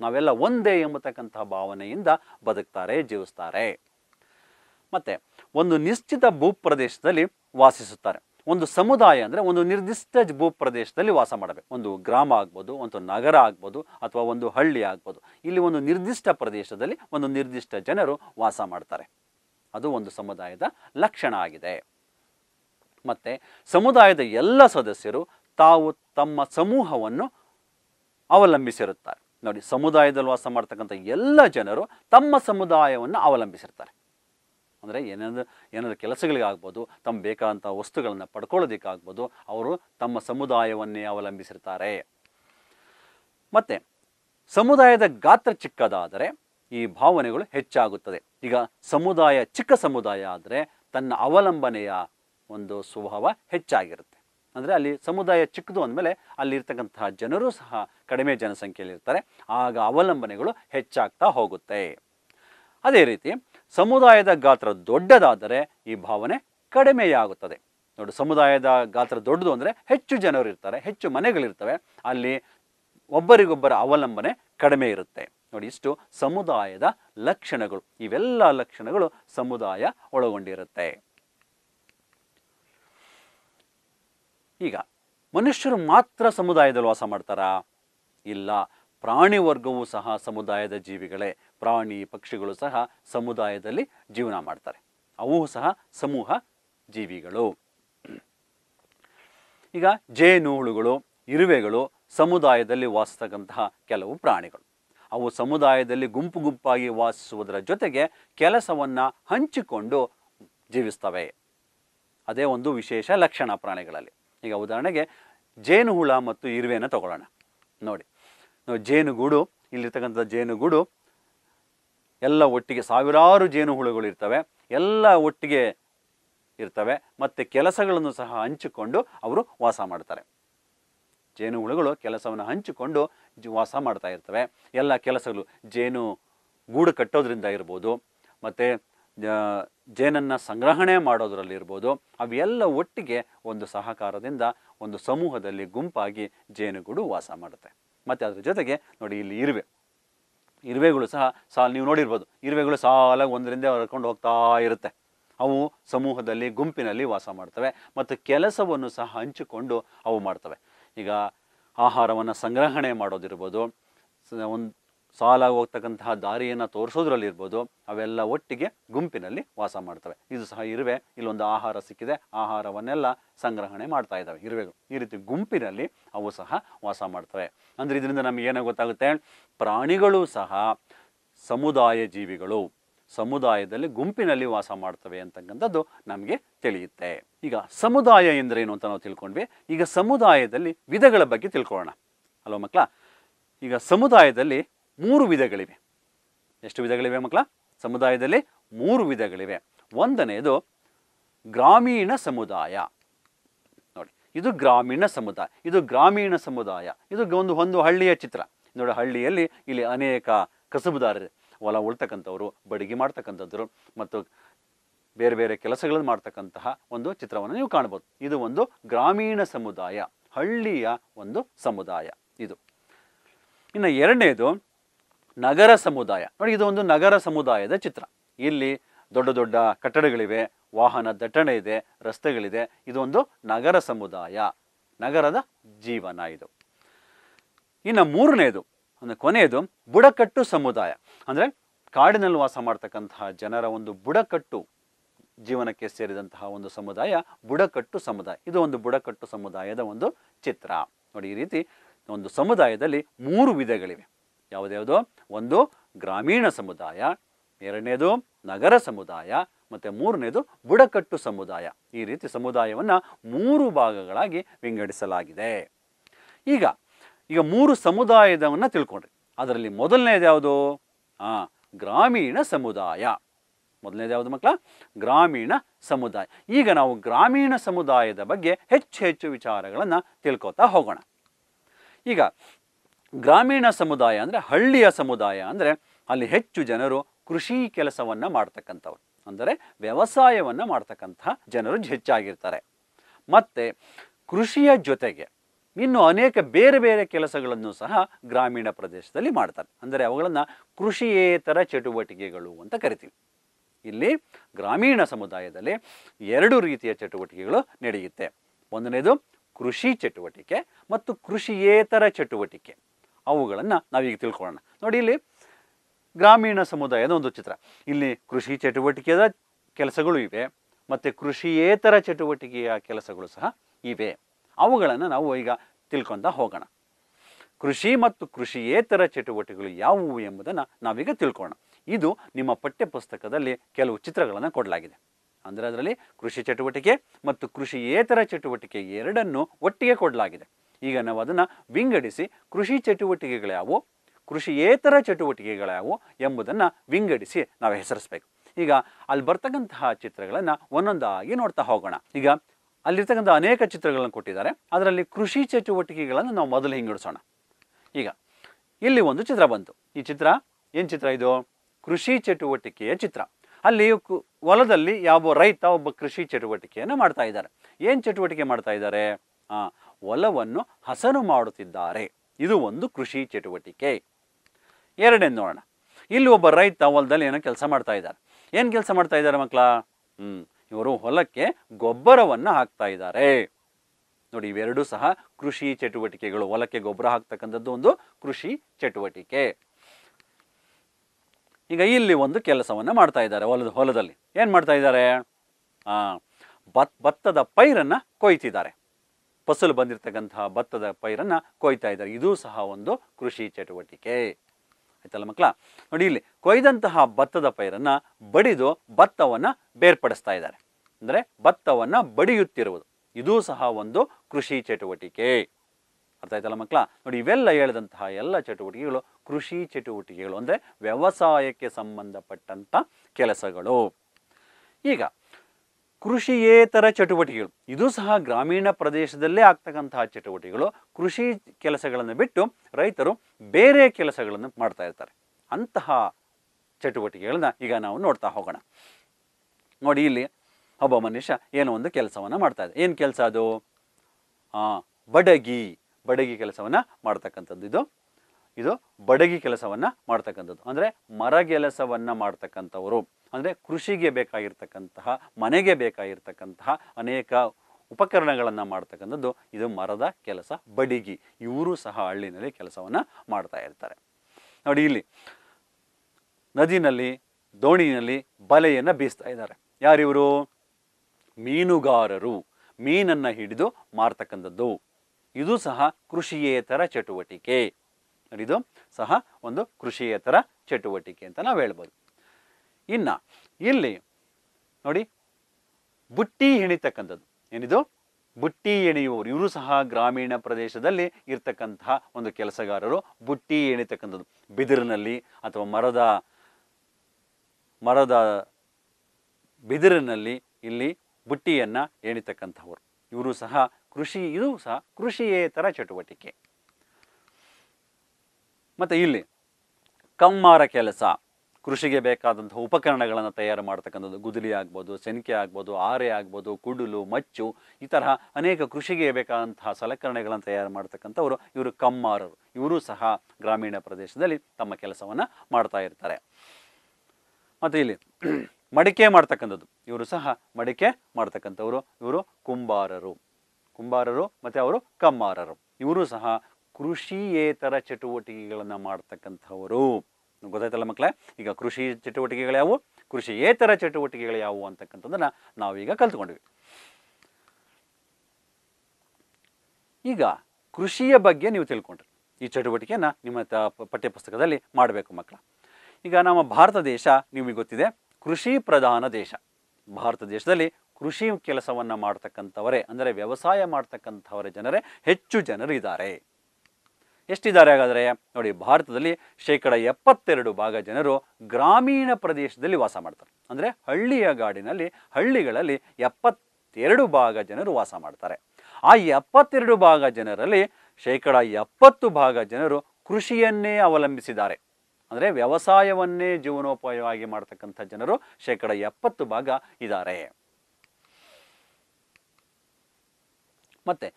ನಾವೆಲ್ಲ ಒಂದೇ ಎಂಬತಕ್ಕಂತಹ ಭಾವನೆಯಿಂದ ಬದುಕ್ತಾರೆ ಜೀವಿಸ್ತಾರೆ ಮತ್ತೆ ಒಂದು ನಿಶ್ಚಿತ ಭೂಪ್ರದೇಶದಲ್ಲಿ ವಾಸಿಸುತ್ತಾರೆ ಒಂದು ಸಮುದಾಯ ಅಂದರೆ ಒಂದು ನಿರ್ದಿಷ್ಟ ಭೂಪ್ರದೇಶದಲ್ಲಿ ವಾಸ ಮಾಡಬೇಕು ಒಂದು ಗ್ರಾಮ ಆಗ್ಬೋದು ಒಂದು ನಗರ ಆಗ್ಬೋದು ಅಥವಾ ಒಂದು ಹಳ್ಳಿ ಆಗ್ಬೋದು ಇಲ್ಲಿ ಒಂದು ನಿರ್ದಿಷ್ಟ ಪ್ರದೇಶದಲ್ಲಿ ಒಂದು ನಿರ್ದಿಷ್ಟ ಜನರು ವಾಸ ಮಾಡ್ತಾರೆ ಅದು ಒಂದು ಸಮುದಾಯದ ಲಕ್ಷಣ ಆಗಿದೆ ಮತ್ತು ಸಮುದಾಯದ ಎಲ್ಲ ಸದಸ್ಯರು ತಾವು ತಮ್ಮ ಸಮೂಹವನ್ನು ಅವಲಂಬಿಸಿರುತ್ತಾರೆ ನೋಡಿ ಸಮುದಾಯದಲ್ಲಿ ವಾಸ ಮಾಡ್ತಕ್ಕಂಥ ಎಲ್ಲ ಜನರು ತಮ್ಮ ಸಮುದಾಯವನ್ನು ಅವಲಂಬಿಸಿರ್ತಾರೆ ಅಂದರೆ ಏನಾದ್ರು ಏನಾದರೂ ಕೆಲಸಗಳಿಗಾಗ್ಬೋದು ತಮ್ಮ ಬೇಕಾದಂಥ ವಸ್ತುಗಳನ್ನು ಪಡ್ಕೊಳ್ಳೋದಕ್ಕಾಗ್ಬೋದು ಅವರು ತಮ್ಮ ಸಮುದಾಯವನ್ನೇ ಅವಲಂಬಿಸಿರ್ತಾರೆ ಮತ್ತು ಸಮುದಾಯದ ಗಾತ್ರ ಚಿಕ್ಕದಾದರೆ ಈ ಭಾವನೆಗಳು ಹೆಚ್ಚಾಗುತ್ತದೆ ಈಗ ಸಮುದಾಯ ಚಿಕ್ಕ ಸಮುದಾಯ ಆದರೆ ತನ್ನ ಅವಲಂಬನೆಯ ಒಂದು ಸ್ವಭಾವ ಹೆಚ್ಚಾಗಿರುತ್ತೆ ಅಂದರೆ ಅಲ್ಲಿ ಸಮುದಾಯ ಚಿಕ್ಕದು ಅಂದಮೇಲೆ ಅಲ್ಲಿರ್ತಕ್ಕಂತಹ ಜನರು ಸಹ ಕಡಿಮೆ ಜನಸಂಖ್ಯೆಯಲ್ಲಿರ್ತಾರೆ ಆಗ ಅವಲಂಬನೆಗಳು ಹೆಚ್ಚಾಗ್ತಾ ಹೋಗುತ್ತೆ ಅದೇ ರೀತಿ ಸಮುದಾಯದ ಗಾತ್ರ ದೊಡ್ಡದಾದರೆ ಈ ಭಾವನೆ ಕಡಿಮೆಯಾಗುತ್ತದೆ ನೋಡಿ ಸಮುದಾಯದ ಗಾತ್ರ ದೊಡ್ಡದು ಅಂದರೆ ಹೆಚ್ಚು ಜನರು ಇರ್ತಾರೆ ಹೆಚ್ಚು ಮನೆಗಳಿರ್ತವೆ ಅಲ್ಲಿ ಒಬ್ಬರಿಗೊಬ್ಬರ ಅವಲಂಬನೆ ಕಡಿಮೆ ಇರುತ್ತೆ ನೋಡಿ ಇಷ್ಟು ಸಮುದಾಯದ ಲಕ್ಷಣಗಳು ಇವೆಲ್ಲ ಲಕ್ಷಣಗಳು ಸಮುದಾಯ ಒಳಗೊಂಡಿರುತ್ತೆ ಈಗ ಮನುಷ್ಯರು ಮಾತ್ರ ಸಮುದಾಯದಲ್ಲಿ ವಾಸ ಮಾಡ್ತಾರಾ ಇಲ್ಲ ಪ್ರಾಣಿ ವರ್ಗವೂ ಸಹ ಸಮುದಾಯದ ಜೀವಿಗಳೇ ಪ್ರಾಣಿ ಪಕ್ಷಿಗಳು ಸಹ ಸಮುದಾಯದಲ್ಲಿ ಜೀವನ ಮಾಡ್ತಾರೆ ಅವು ಸಹ ಸಮೂಹ ಜೀವಿಗಳು ಈಗ ಜೇನುಹುಳುಗಳು ಇರುವೆಗಳು ಸಮುದಾಯದಲ್ಲಿ ವಾಸಿಸತಕ್ಕಂತಹ ಕೆಲವು ಪ್ರಾಣಿಗಳು ಅವು ಸಮುದಾಯದಲ್ಲಿ ಗುಂಪು ಗುಂಪಾಗಿ ವಾಸಿಸುವುದರ ಜೊತೆಗೆ ಕೆಲಸವನ್ನು ಹಂಚಿಕೊಂಡು ಜೀವಿಸ್ತವೆ ಅದೇ ಒಂದು ವಿಶೇಷ ಲಕ್ಷಣ ಪ್ರಾಣಿಗಳಲ್ಲಿ ಈಗ ಉದಾಹರಣೆಗೆ ಜೇನುಹುಳ ಮತ್ತು ಇರುವೆಯನ್ನು ತಗೊಳ್ಳೋಣ ನೋಡಿ ಜೇನುಗೂಡು ಇಲ್ಲಿರ್ತಕ್ಕಂಥ ಜೇನುಗೂಡು ಎಲ್ಲ ಒಟ್ಟಿಗೆ ಸಾವಿರಾರು ಜೇನುಹುಳುಗಳು ಇರ್ತವೆ ಎಲ್ಲ ಒಟ್ಟಿಗೆ ಇರ್ತವೆ ಮತ್ತು ಕೆಲಸಗಳನ್ನು ಸಹ ಹಂಚಿಕೊಂಡು ಅವರು ವಾಸ ಮಾಡ್ತಾರೆ ಜೇನುಹುಳುಗಳು ಕೆಲಸವನ್ನು ಹಂಚಿಕೊಂಡು ವಾಸ ಮಾಡ್ತಾ ಇರ್ತವೆ ಎಲ್ಲ ಕೆಲಸಗಳು ಜೇನು ಗೂಡು ಕಟ್ಟೋದ್ರಿಂದ ಇರ್ಬೋದು ಮತ್ತು ಜೇನನ್ನು ಸಂಗ್ರಹಣೆ ಅವು ಅವೆಲ್ಲ ಒಟ್ಟಿಗೆ ಒಂದು ಸಹಕಾರದಿಂದ ಒಂದು ಸಮೂಹದಲ್ಲಿ ಗುಂಪಾಗಿ ಜೇನುಗೂಡು ವಾಸ ಮಾಡುತ್ತೆ ಮತ್ತು ಅದ್ರ ಜೊತೆಗೆ ನೋಡಿ ಇಲ್ಲಿ ಇರುವೆ ಇರುವೆಗಳು ಸಹ ಸಾಲ ನೀವು ನೋಡಿರ್ಬೋದು ಇರುವೆಗಳು ಸಾಲಾಗಿ ಒಂದರಿಂದ ಹರ್ಕೊಂಡು ಹೋಗ್ತಾ ಇರುತ್ತೆ ಅವು ಸಮೂಹದಲ್ಲಿ ಗುಂಪಿನಲ್ಲಿ ವಾಸ ಮಾಡ್ತವೆ ಮತ್ತು ಕೆಲಸವನ್ನು ಸಹ ಹಂಚಿಕೊಂಡು ಅವು ಮಾಡ್ತವೆ ಈಗ ಆಹಾರವನ್ನು ಸಂಗ್ರಹಣೆ ಮಾಡೋದಿರ್ಬೋದು ಒಂದು ಸಾಲಾಗಿ ಹೋಗ್ತಕ್ಕಂತಹ ದಾರಿಯನ್ನು ತೋರಿಸೋದ್ರಲ್ಲಿರ್ಬೋದು ಅವೆಲ್ಲ ಒಟ್ಟಿಗೆ ಗುಂಪಿನಲ್ಲಿ ವಾಸ ಮಾಡ್ತವೆ ಇದು ಸಹ ಇರುವೆ ಇಲ್ಲೊಂದು ಆಹಾರ ಸಿಕ್ಕಿದೆ ಆಹಾರವನ್ನೆಲ್ಲ ಸಂಗ್ರಹಣೆ ಮಾಡ್ತಾ ಇದ್ದಾವೆ ಇರುವೆಗಳು ಈ ರೀತಿ ಗುಂಪಿನಲ್ಲಿ ಅವು ಸಹ ವಾಸ ಮಾಡ್ತವೆ ಅಂದರೆ ಇದರಿಂದ ನಮಗೆ ಏನೋ ಗೊತ್ತಾಗುತ್ತೆ ಪ್ರಾಣಿಗಳು ಸಹ ಸಮುದಾಯ ಜೀವಿಗಳು ಸಮುದಾಯದಲ್ಲಿ ಗುಂಪಿನಲ್ಲಿ ವಾಸ ಮಾಡ್ತವೆ ಅಂತಕ್ಕಂಥದ್ದು ನಮಗೆ ತಿಳಿಯುತ್ತೆ ಈಗ ಸಮುದಾಯ ಎಂದರೇನು ಅಂತ ನಾವು ತಿಳ್ಕೊಂಡ್ವಿ ಈಗ ಸಮುದಾಯದಲ್ಲಿ ವಿಧಗಳ ಬಗ್ಗೆ ತಿಳ್ಕೊಳ್ಳೋಣ ಅಲ್ವಾ ಮಕ್ಕಳ ಈಗ ಸಮುದಾಯದಲ್ಲಿ ಮೂರು ವಿಧಗಳಿವೆ ಎಷ್ಟು ವಿಧಗಳಿವೆ ಮಕ್ಕಳ ಸಮುದಾಯದಲ್ಲಿ ಮೂರು ವಿಧಗಳಿವೆ ಒಂದನೆಯದು ಗ್ರಾಮೀಣ ಸಮುದಾಯ ನೋಡಿ ಇದು ಗ್ರಾಮೀಣ ಸಮುದಾಯ ಇದು ಗ್ರಾಮೀಣ ಸಮುದಾಯ ಇದು ಒಂದು ಒಂದು ಹಳ್ಳಿಯ ಚಿತ್ರ ನೋಡಿ ಹಳ್ಳಿಯಲ್ಲಿ ಇಲ್ಲಿ ಅನೇಕ ಕಸಬುದಾರರು ಹೊಲ ಉಳ್ತಕ್ಕಂಥವ್ರು ಬಡಿಗೆ ಮಾಡ್ತಕ್ಕಂಥದ್ರು ಮತ್ತು ಬೇರೆ ಬೇರೆ ಕೆಲಸಗಳನ್ನು ಮಾಡ್ತಕ್ಕಂತಹ ಒಂದು ಚಿತ್ರವನ್ನು ನೀವು ಕಾಣ್ಬೋದು ಇದು ಒಂದು ಗ್ರಾಮೀಣ ಸಮುದಾಯ ಹಳ್ಳಿಯ ಒಂದು ಸಮುದಾಯ ಇದು ಇನ್ನು ಎರಡನೇದು ನಗರ ಸಮುದಾಯ ನೋಡಿ ಇದು ಒಂದು ನಗರ ಸಮುದಾಯದ ಚಿತ್ರ ಇಲ್ಲಿ ದೊಡ್ಡ ದೊಡ್ಡ ಕಟ್ಟಡಗಳಿವೆ ವಾಹನ ದಟ್ಟಣೆ ಇದೆ ರಸ್ತೆಗಳಿದೆ ಇದೊಂದು ನಗರ ಸಮುದಾಯ ನಗರದ ಜೀವನ ಇದು ಇನ್ನು ಮೂರನೇದು ಅಂದರೆ ಕೊನೆಯದು ಬುಡಕಟ್ಟು ಸಮುದಾಯ ಅಂದರೆ ಕಾಡಿನಲ್ಲಿ ವಾಸ ಮಾಡ್ತಕ್ಕಂತಹ ಜನರ ಒಂದು ಬುಡಕಟ್ಟು ಜೀವನಕ್ಕೆ ಸೇರಿದಂತಹ ಒಂದು ಸಮುದಾಯ ಬುಡಕಟ್ಟು ಸಮುದಾಯ ಇದು ಒಂದು ಬುಡಕಟ್ಟು ಸಮುದಾಯದ ಒಂದು ಚಿತ್ರ ನೋಡಿ ಈ ರೀತಿ ಒಂದು ಸಮುದಾಯದಲ್ಲಿ ಮೂರು ವಿಧಗಳಿವೆ ಯಾವುದ್ಯಾವುದು ಒಂದು ಗ್ರಾಮೀಣ ಸಮುದಾಯ ಎರಡನೇದು ನಗರ ಸಮುದಾಯ ಮತ್ತು ಮೂರನೇದು ಬುಡಕಟ್ಟು ಸಮುದಾಯ ಈ ರೀತಿ ಸಮುದಾಯವನ್ನು ಮೂರು ಭಾಗಗಳಾಗಿ ವಿಂಗಡಿಸಲಾಗಿದೆ ಈಗ ಈಗ ಮೂರು ಸಮುದಾಯದವನ್ನು ತಿಳ್ಕೊಂಡ್ರಿ ಅದರಲ್ಲಿ ಮೊದಲನೇದು ಯಾವುದು ಹಾಂ ಗ್ರಾಮೀಣ ಸಮುದಾಯ ಮೊದಲನೇದು ಯಾವುದು ಮಕ್ಕಳ ಗ್ರಾಮೀಣ ಸಮುದಾಯ ಈಗ ನಾವು ಗ್ರಾಮೀಣ ಸಮುದಾಯದ ಬಗ್ಗೆ ಹೆಚ್ಚು ಹೆಚ್ಚು ವಿಚಾರಗಳನ್ನು ತಿಳ್ಕೊತಾ ಹೋಗೋಣ ಈಗ ಗ್ರಾಮೀಣ ಸಮುದಾಯ ಅಂದರೆ ಹಳ್ಳಿಯ ಸಮುದಾಯ ಅಂದರೆ ಅಲ್ಲಿ ಹೆಚ್ಚು ಜನರು ಕೃಷಿ ಕೆಲಸವನ್ನು ಮಾಡ್ತಕ್ಕಂಥವ್ರು ಅಂದರೆ ವ್ಯವಸಾಯವನ್ನು ಮಾಡ್ತಕ್ಕಂಥ ಜನರು ಹೆಚ್ಚಾಗಿರ್ತಾರೆ ಮತ್ತು ಕೃಷಿಯ ಜೊತೆಗೆ ಇನ್ನು ಅನೇಕ ಬೇರೆ ಬೇರೆ ಕೆಲಸಗಳನ್ನು ಸಹ ಗ್ರಾಮೀಣ ಪ್ರದೇಶದಲ್ಲಿ ಮಾಡ್ತಾರೆ ಅಂದರೆ ಅವುಗಳನ್ನು ಕೃಷಿಯೇತರ ಚಟುವಟಿಕೆಗಳು ಅಂತ ಕರಿತೀವಿ ಇಲ್ಲಿ ಗ್ರಾಮೀಣ ಸಮುದಾಯದಲ್ಲಿ ಎರಡು ರೀತಿಯ ಚಟುವಟಿಕೆಗಳು ನಡೆಯುತ್ತೆ ಒಂದನೇದು ಕೃಷಿ ಚಟುವಟಿಕೆ ಮತ್ತು ಕೃಷಿಯೇತರ ಚಟುವಟಿಕೆ ಅವುಗಳನ್ನು ನಾವೀಗ ತಿಳ್ಕೊಳ್ಳೋಣ ನೋಡಿ ಇಲ್ಲಿ ಗ್ರಾಮೀಣ ಸಮುದಾಯದ ಒಂದು ಚಿತ್ರ ಇಲ್ಲಿ ಕೃಷಿ ಚಟುವಟಿಕೆಯ ಕೆಲಸಗಳು ಇವೆ ಮತ್ತು ಕೃಷಿಯೇತರ ಚಟುವಟಿಕೆಯ ಕೆಲಸಗಳು ಸಹ ಇವೆ ಅವುಗಳನ್ನು ನಾವು ಈಗ ತಿಳ್ಕೊಂತ ಹೋಗೋಣ ಕೃಷಿ ಮತ್ತು ಕೃಷಿಯೇತರ ಚಟುವಟಿಕೆಗಳು ಯಾವುವು ಎಂಬುದನ್ನು ನಾವೀಗ ತಿಳ್ಕೊಳ್ಳೋಣ ಇದು ನಿಮ್ಮ ಪಠ್ಯಪುಸ್ತಕದಲ್ಲಿ ಕೆಲವು ಚಿತ್ರಗಳನ್ನು ಕೊಡಲಾಗಿದೆ ಅಂದರೆ ಅದರಲ್ಲಿ ಕೃಷಿ ಚಟುವಟಿಕೆ ಮತ್ತು ಕೃಷಿಯೇತರ ಚಟುವಟಿಕೆ ಎರಡನ್ನು ಒಟ್ಟಿಗೆ ಕೊಡಲಾಗಿದೆ ಈಗ ನಾವು ಅದನ್ನು ವಿಂಗಡಿಸಿ ಕೃಷಿ ಚಟುವಟಿಕೆಗಳ್ಯಾವು ಕೃಷಿಯೇತರ ಚಟುವಟಿಕೆಗಳ್ಯಾವು ಎಂಬುದನ್ನು ವಿಂಗಡಿಸಿ ನಾವು ಹೆಸರಿಸ್ಬೇಕು ಈಗ ಅಲ್ಲಿ ಬರ್ತಕ್ಕಂತಹ ಚಿತ್ರಗಳನ್ನು ಒಂದೊಂದಾಗಿ ನೋಡ್ತಾ ಹೋಗೋಣ ಈಗ ಅಲ್ಲಿರ್ತಕ್ಕಂಥ ಅನೇಕ ಚಿತ್ರಗಳನ್ನು ಕೊಟ್ಟಿದ್ದಾರೆ ಅದರಲ್ಲಿ ಕೃಷಿ ಚಟುವಟಿಕೆಗಳನ್ನು ನಾವು ಮೊದಲು ಹಿಂಗಡಿಸೋಣ ಈಗ ಇಲ್ಲಿ ಒಂದು ಚಿತ್ರ ಬಂತು ಈ ಚಿತ್ರ ಏನು ಚಿತ್ರ ಇದು ಕೃಷಿ ಚಟುವಟಿಕೆಯ ಚಿತ್ರ ಅಲ್ಲಿ ಹೊಲದಲ್ಲಿ ಯಾವ ರೈತ ಒಬ್ಬ ಕೃಷಿ ಚಟುವಟಿಕೆಯನ್ನು ಮಾಡ್ತಾ ಇದ್ದಾರೆ ಏನು ಚಟುವಟಿಕೆ ಮಾಡ್ತಾ ಇದ್ದಾರೆ ಹೊಲವನ್ನು ಹಸನು ಮಾಡುತ್ತಿದ್ದಾರೆ ಇದು ಒಂದು ಕೃಷಿ ಚಟುವಟಿಕೆ ಎರಡನೇ ನೋಡೋಣ ಇಲ್ಲಿ ಒಬ್ಬ ರೈತ ಹೊಲದಲ್ಲಿ ಏನೋ ಕೆಲಸ ಮಾಡ್ತಾ ಇದ್ದಾರೆ ಏನು ಕೆಲಸ ಮಾಡ್ತಾ ಇದ್ದಾರೆ ಮಕ್ಕಳ ಹ್ಞೂ ಇವರು ಹೊಲಕ್ಕೆ ಗೊಬ್ಬರವನ್ನು ಹಾಕ್ತಾ ಇದ್ದಾರೆ ನೋಡಿ ಇವೆರಡೂ ಸಹ ಕೃಷಿ ಚಟುವಟಿಕೆಗಳು ಹೊಲಕ್ಕೆ ಗೊಬ್ಬರ ಹಾಕ್ತಕ್ಕಂಥದ್ದು ಒಂದು ಕೃಷಿ ಚಟುವಟಿಕೆ ಈಗ ಇಲ್ಲಿ ಒಂದು ಕೆಲಸವನ್ನು ಮಾಡ್ತಾ ಇದ್ದಾರೆ ಹೊಲದ ಹೊಲದಲ್ಲಿ ಏನು ಮಾಡ್ತಾ ಇದ್ದಾರೆ ಭತ್ತದ ಪೈರನ್ನು ಕೊಯ್ತಿದ್ದಾರೆ ಫಸಲು ಬಂದಿರತಕ್ಕಂತಹ ಭತ್ತದ ಪೈರನ್ನು ಕೊಯ್ತಾ ಇದ್ದಾರೆ ಇದೂ ಸಹ ಒಂದು ಕೃಷಿ ಚಟುವಟಿಕೆ ಆಯ್ತಲ್ಲ ಮಕ್ಕಳ ನೋಡಿ ಇಲ್ಲಿ ಕೊಯ್ದಂತಹ ಭತ್ತದ ಪೈರನ್ನು ಬಡಿದು ಭತ್ತವನ್ನು ಬೇರ್ಪಡಿಸ್ತಾ ಇದ್ದಾರೆ ಅಂದರೆ ಭತ್ತವನ್ನು ಬಡಿಯುತ್ತಿರುವುದು ಇದೂ ಸಹ ಒಂದು ಕೃಷಿ ಚಟುವಟಿಕೆ ಅರ್ಥ ಆಯ್ತಲ್ಲ ಮಕ್ಕಳ ನೋಡಿ ಇವೆಲ್ಲ ಹೇಳಿದಂತಹ ಎಲ್ಲ ಚಟುವಟಿಕೆಗಳು ಕೃಷಿ ಚಟುವಟಿಕೆಗಳು ಅಂದರೆ ವ್ಯವಸಾಯಕ್ಕೆ ಸಂಬಂಧಪಟ್ಟಂಥ ಕೆಲಸಗಳು ಈಗ ಕೃಷಿಯೇತರ ಚಟುವಟಿಕೆಗಳು ಇದು ಸಹ ಗ್ರಾಮೀಣ ಪ್ರದೇಶದಲ್ಲೇ ಆಗ್ತಕ್ಕಂತಹ ಚಟುವಟಿಕೆಗಳು ಕೃಷಿ ಕೆಲಸಗಳನ್ನು ಬಿಟ್ಟು ರೈತರು ಬೇರೆ ಕೆಲಸಗಳನ್ನು ಮಾಡ್ತಾ ಇರ್ತಾರೆ ಅಂತಹ ಚಟುವಟಿಕೆಗಳನ್ನ ಈಗ ನಾವು ನೋಡ್ತಾ ಹೋಗೋಣ ನೋಡಿ ಇಲ್ಲಿ ಒಬ್ಬ ಮನುಷ್ಯ ಏನೋ ಒಂದು ಕೆಲಸವನ್ನು ಮಾಡ್ತಾ ಇದೆ ಏನು ಕೆಲಸ ಅದು ಬಡಗಿ ಬಡಗಿ ಕೆಲಸವನ್ನು ಮಾಡ್ತಕ್ಕಂಥದ್ದು ಇದು ಇದು ಬಡಗಿ ಕೆಲಸವನ್ನು ಮಾಡ್ತಕ್ಕಂಥದ್ದು ಅಂದರೆ ಮರಗೆಲಸವನ್ನು ಮಾಡ್ತಕ್ಕಂಥವರು ಅಂದರೆ ಕೃಷಿಗೆ ಬೇಕಾಗಿರ್ತಕ್ಕಂತಹ ಮನೆಗೆ ಬೇಕಾಗಿರ್ತಕ್ಕಂತಹ ಅನೇಕ ಉಪಕರಣಗಳನ್ನು ಮಾಡ್ತಕ್ಕಂಥದ್ದು ಇದು ಮರದ ಕೆಲಸ ಬಡಿಗಿ ಇವರು ಸಹ ಹಳ್ಳಿನಲ್ಲಿ ಕೆಲಸವನ್ನು ಮಾಡ್ತಾ ಇರ್ತಾರೆ ನೋಡಿ ಇಲ್ಲಿ ನದಿನಲ್ಲಿ ದೋಣಿಯಲ್ಲಿ ಬಲೆಯನ್ನು ಬೀಸ್ತಾ ಇದ್ದಾರೆ ಯಾರಿವರು ಮೀನುಗಾರರು ಮೀನನ್ನು ಹಿಡಿದು ಮಾರ್ತಕ್ಕಂಥದ್ದು ಇದು ಸಹ ಕೃಷಿಯೇತರ ಚಟುವಟಿಕೆ ಇದು ಸಹ ಒಂದು ಕೃಷಿಯೇತರ ಚಟುವಟಿಕೆ ಅಂತ ನಾವು ಹೇಳ್ಬೋದು ಇನ್ನು ಇಲ್ಲಿ ನೋಡಿ ಬುಟ್ಟಿ ಹೆಣಿತಕ್ಕಂಥದ್ದು ಏನಿದು ಬುಟ್ಟಿ ಎಣೆಯುವವರು ಇವರು ಸಹ ಗ್ರಾಮೀಣ ಪ್ರದೇಶದಲ್ಲಿ ಇರ್ತಕ್ಕಂತಹ ಒಂದು ಕೆಲಸಗಾರರು ಬುಟ್ಟಿ ಎಣಿತಕ್ಕಂಥದ್ದು ಬಿದಿರಿನಲ್ಲಿ ಅಥವಾ ಮರದ ಮರದ ಬಿದಿರಿನಲ್ಲಿ ಇಲ್ಲಿ ಬುಟ್ಟಿಯನ್ನು ಎಣಿತಕ್ಕಂಥವ್ರು ಇವರು ಸಹ ಕೃಷಿ ಇದು ಸಹ ಕೃಷಿಯೇತರ ಚಟುವಟಿಕೆ ಮತ್ತು ಇಲ್ಲಿ ಕಮ್ಮಾರ ಕೆಲಸ ಕೃಷಿಗೆ ಬೇಕಾದಂಥ ಉಪಕರಣಗಳನ್ನು ತಯಾರು ಮಾಡ್ತಕ್ಕಂಥದ್ದು ಗುದಲಿ ಆಗ್ಬೋದು ಸೆನ್ಕೆ ಆಗ್ಬೋದು ಆರೆ ಆಗ್ಬೋದು ಕುಡುಲು ಮಚ್ಚು ಈ ತರಹ ಅನೇಕ ಕೃಷಿಗೆ ಬೇಕಾದಂತಹ ಸಲಕರಣೆಗಳನ್ನು ತಯಾರು ಮಾಡ್ತಕ್ಕಂಥವರು ಇವರು ಕಮ್ಮಾರರು ಇವರೂ ಸಹ ಗ್ರಾಮೀಣ ಪ್ರದೇಶದಲ್ಲಿ ತಮ್ಮ ಕೆಲಸವನ್ನು ಮಾಡ್ತಾ ಇರ್ತಾರೆ ಮತ್ತು ಇಲ್ಲಿ ಮಡಿಕೆ ಮಾಡ್ತಕ್ಕಂಥದ್ದು ಇವರು ಸಹ ಮಡಿಕೆ ಮಾಡ್ತಕ್ಕಂಥವರು ಇವರು ಕುಂಬಾರರು ಕುಂಬಾರರು ಮತ್ತು ಅವರು ಕಮ್ಮಾರರು ಇವರು ಸಹ ಕೃಷಿಯೇತರ ಚಟುವಟಿಕೆಗಳನ್ನು ಮಾಡ್ತಕ್ಕಂಥವರು ಗೊತ್ತಾಯ್ತಲ್ಲ ಮಕ್ಕಳೇ ಈಗ ಕೃಷಿ ಚಟುವಟಿಕೆಗಳು ಯಾವುವು ಕೃಷಿಯೇತರ ಚಟುವಟಿಕೆಗಳು ಯಾವುವು ಅಂತಕ್ಕಂಥದ್ದನ್ನು ನಾವೀಗ ಕಲ್ತ್ಕೊಂಡ್ವಿ ಈಗ ಕೃಷಿಯ ಬಗ್ಗೆ ನೀವು ತಿಳ್ಕೊಂಡ್ರಿ ಈ ಚಟುವಟಿಕೆಯನ್ನು ನಿಮ್ಮ ತ ಪಠ್ಯಪುಸ್ತಕದಲ್ಲಿ ಮಾಡಬೇಕು ಮಕ್ಕಳ ಈಗ ನಮ್ಮ ಭಾರತ ದೇಶ ನಿಮಗೆ ಗೊತ್ತಿದೆ ಕೃಷಿ ಪ್ರಧಾನ ದೇಶ ಭಾರತ ದೇಶದಲ್ಲಿ ಕೃಷಿ ಕೆಲಸವನ್ನು ಮಾಡ್ತಕ್ಕಂಥವರೇ ಅಂದರೆ ವ್ಯವಸಾಯ ಮಾಡ್ತಕ್ಕಂಥವರ ಜನರೇ ಹೆಚ್ಚು ಇದ್ದಾರೆ ಎಷ್ಟಿದ್ದಾರೆ ಹಾಗಾದರೆ ನೋಡಿ ಭಾರತದಲ್ಲಿ ಶೇಕಡ ಎಪ್ಪತ್ತೆರಡು ಭಾಗ ಜನರು ಗ್ರಾಮೀಣ ಪ್ರದೇಶದಲ್ಲಿ ವಾಸ ಮಾಡ್ತಾರೆ ಅಂದರೆ ಹಳ್ಳಿಯ ಗಾಡಿನಲ್ಲಿ ಹಳ್ಳಿಗಳಲ್ಲಿ ಎಪ್ಪತ್ತೆರಡು ಭಾಗ ಜನರು ವಾಸ ಮಾಡ್ತಾರೆ ಆ ಎಪ್ಪತ್ತೆರಡು ಭಾಗ ಜನರಲ್ಲಿ ಶೇಕಡ ಎಪ್ಪತ್ತು ಭಾಗ ಜನರು ಕೃಷಿಯನ್ನೇ ಅವಲಂಬಿಸಿದ್ದಾರೆ ಅಂದರೆ ವ್ಯವಸಾಯವನ್ನೇ ಜೀವನೋಪಾಯವಾಗಿ ಮಾಡ್ತಕ್ಕಂಥ ಜನರು ಶೇಕಡ ಎಪ್ಪತ್ತು ಭಾಗ ಇದ್ದಾರೆ ಮತ್ತೆ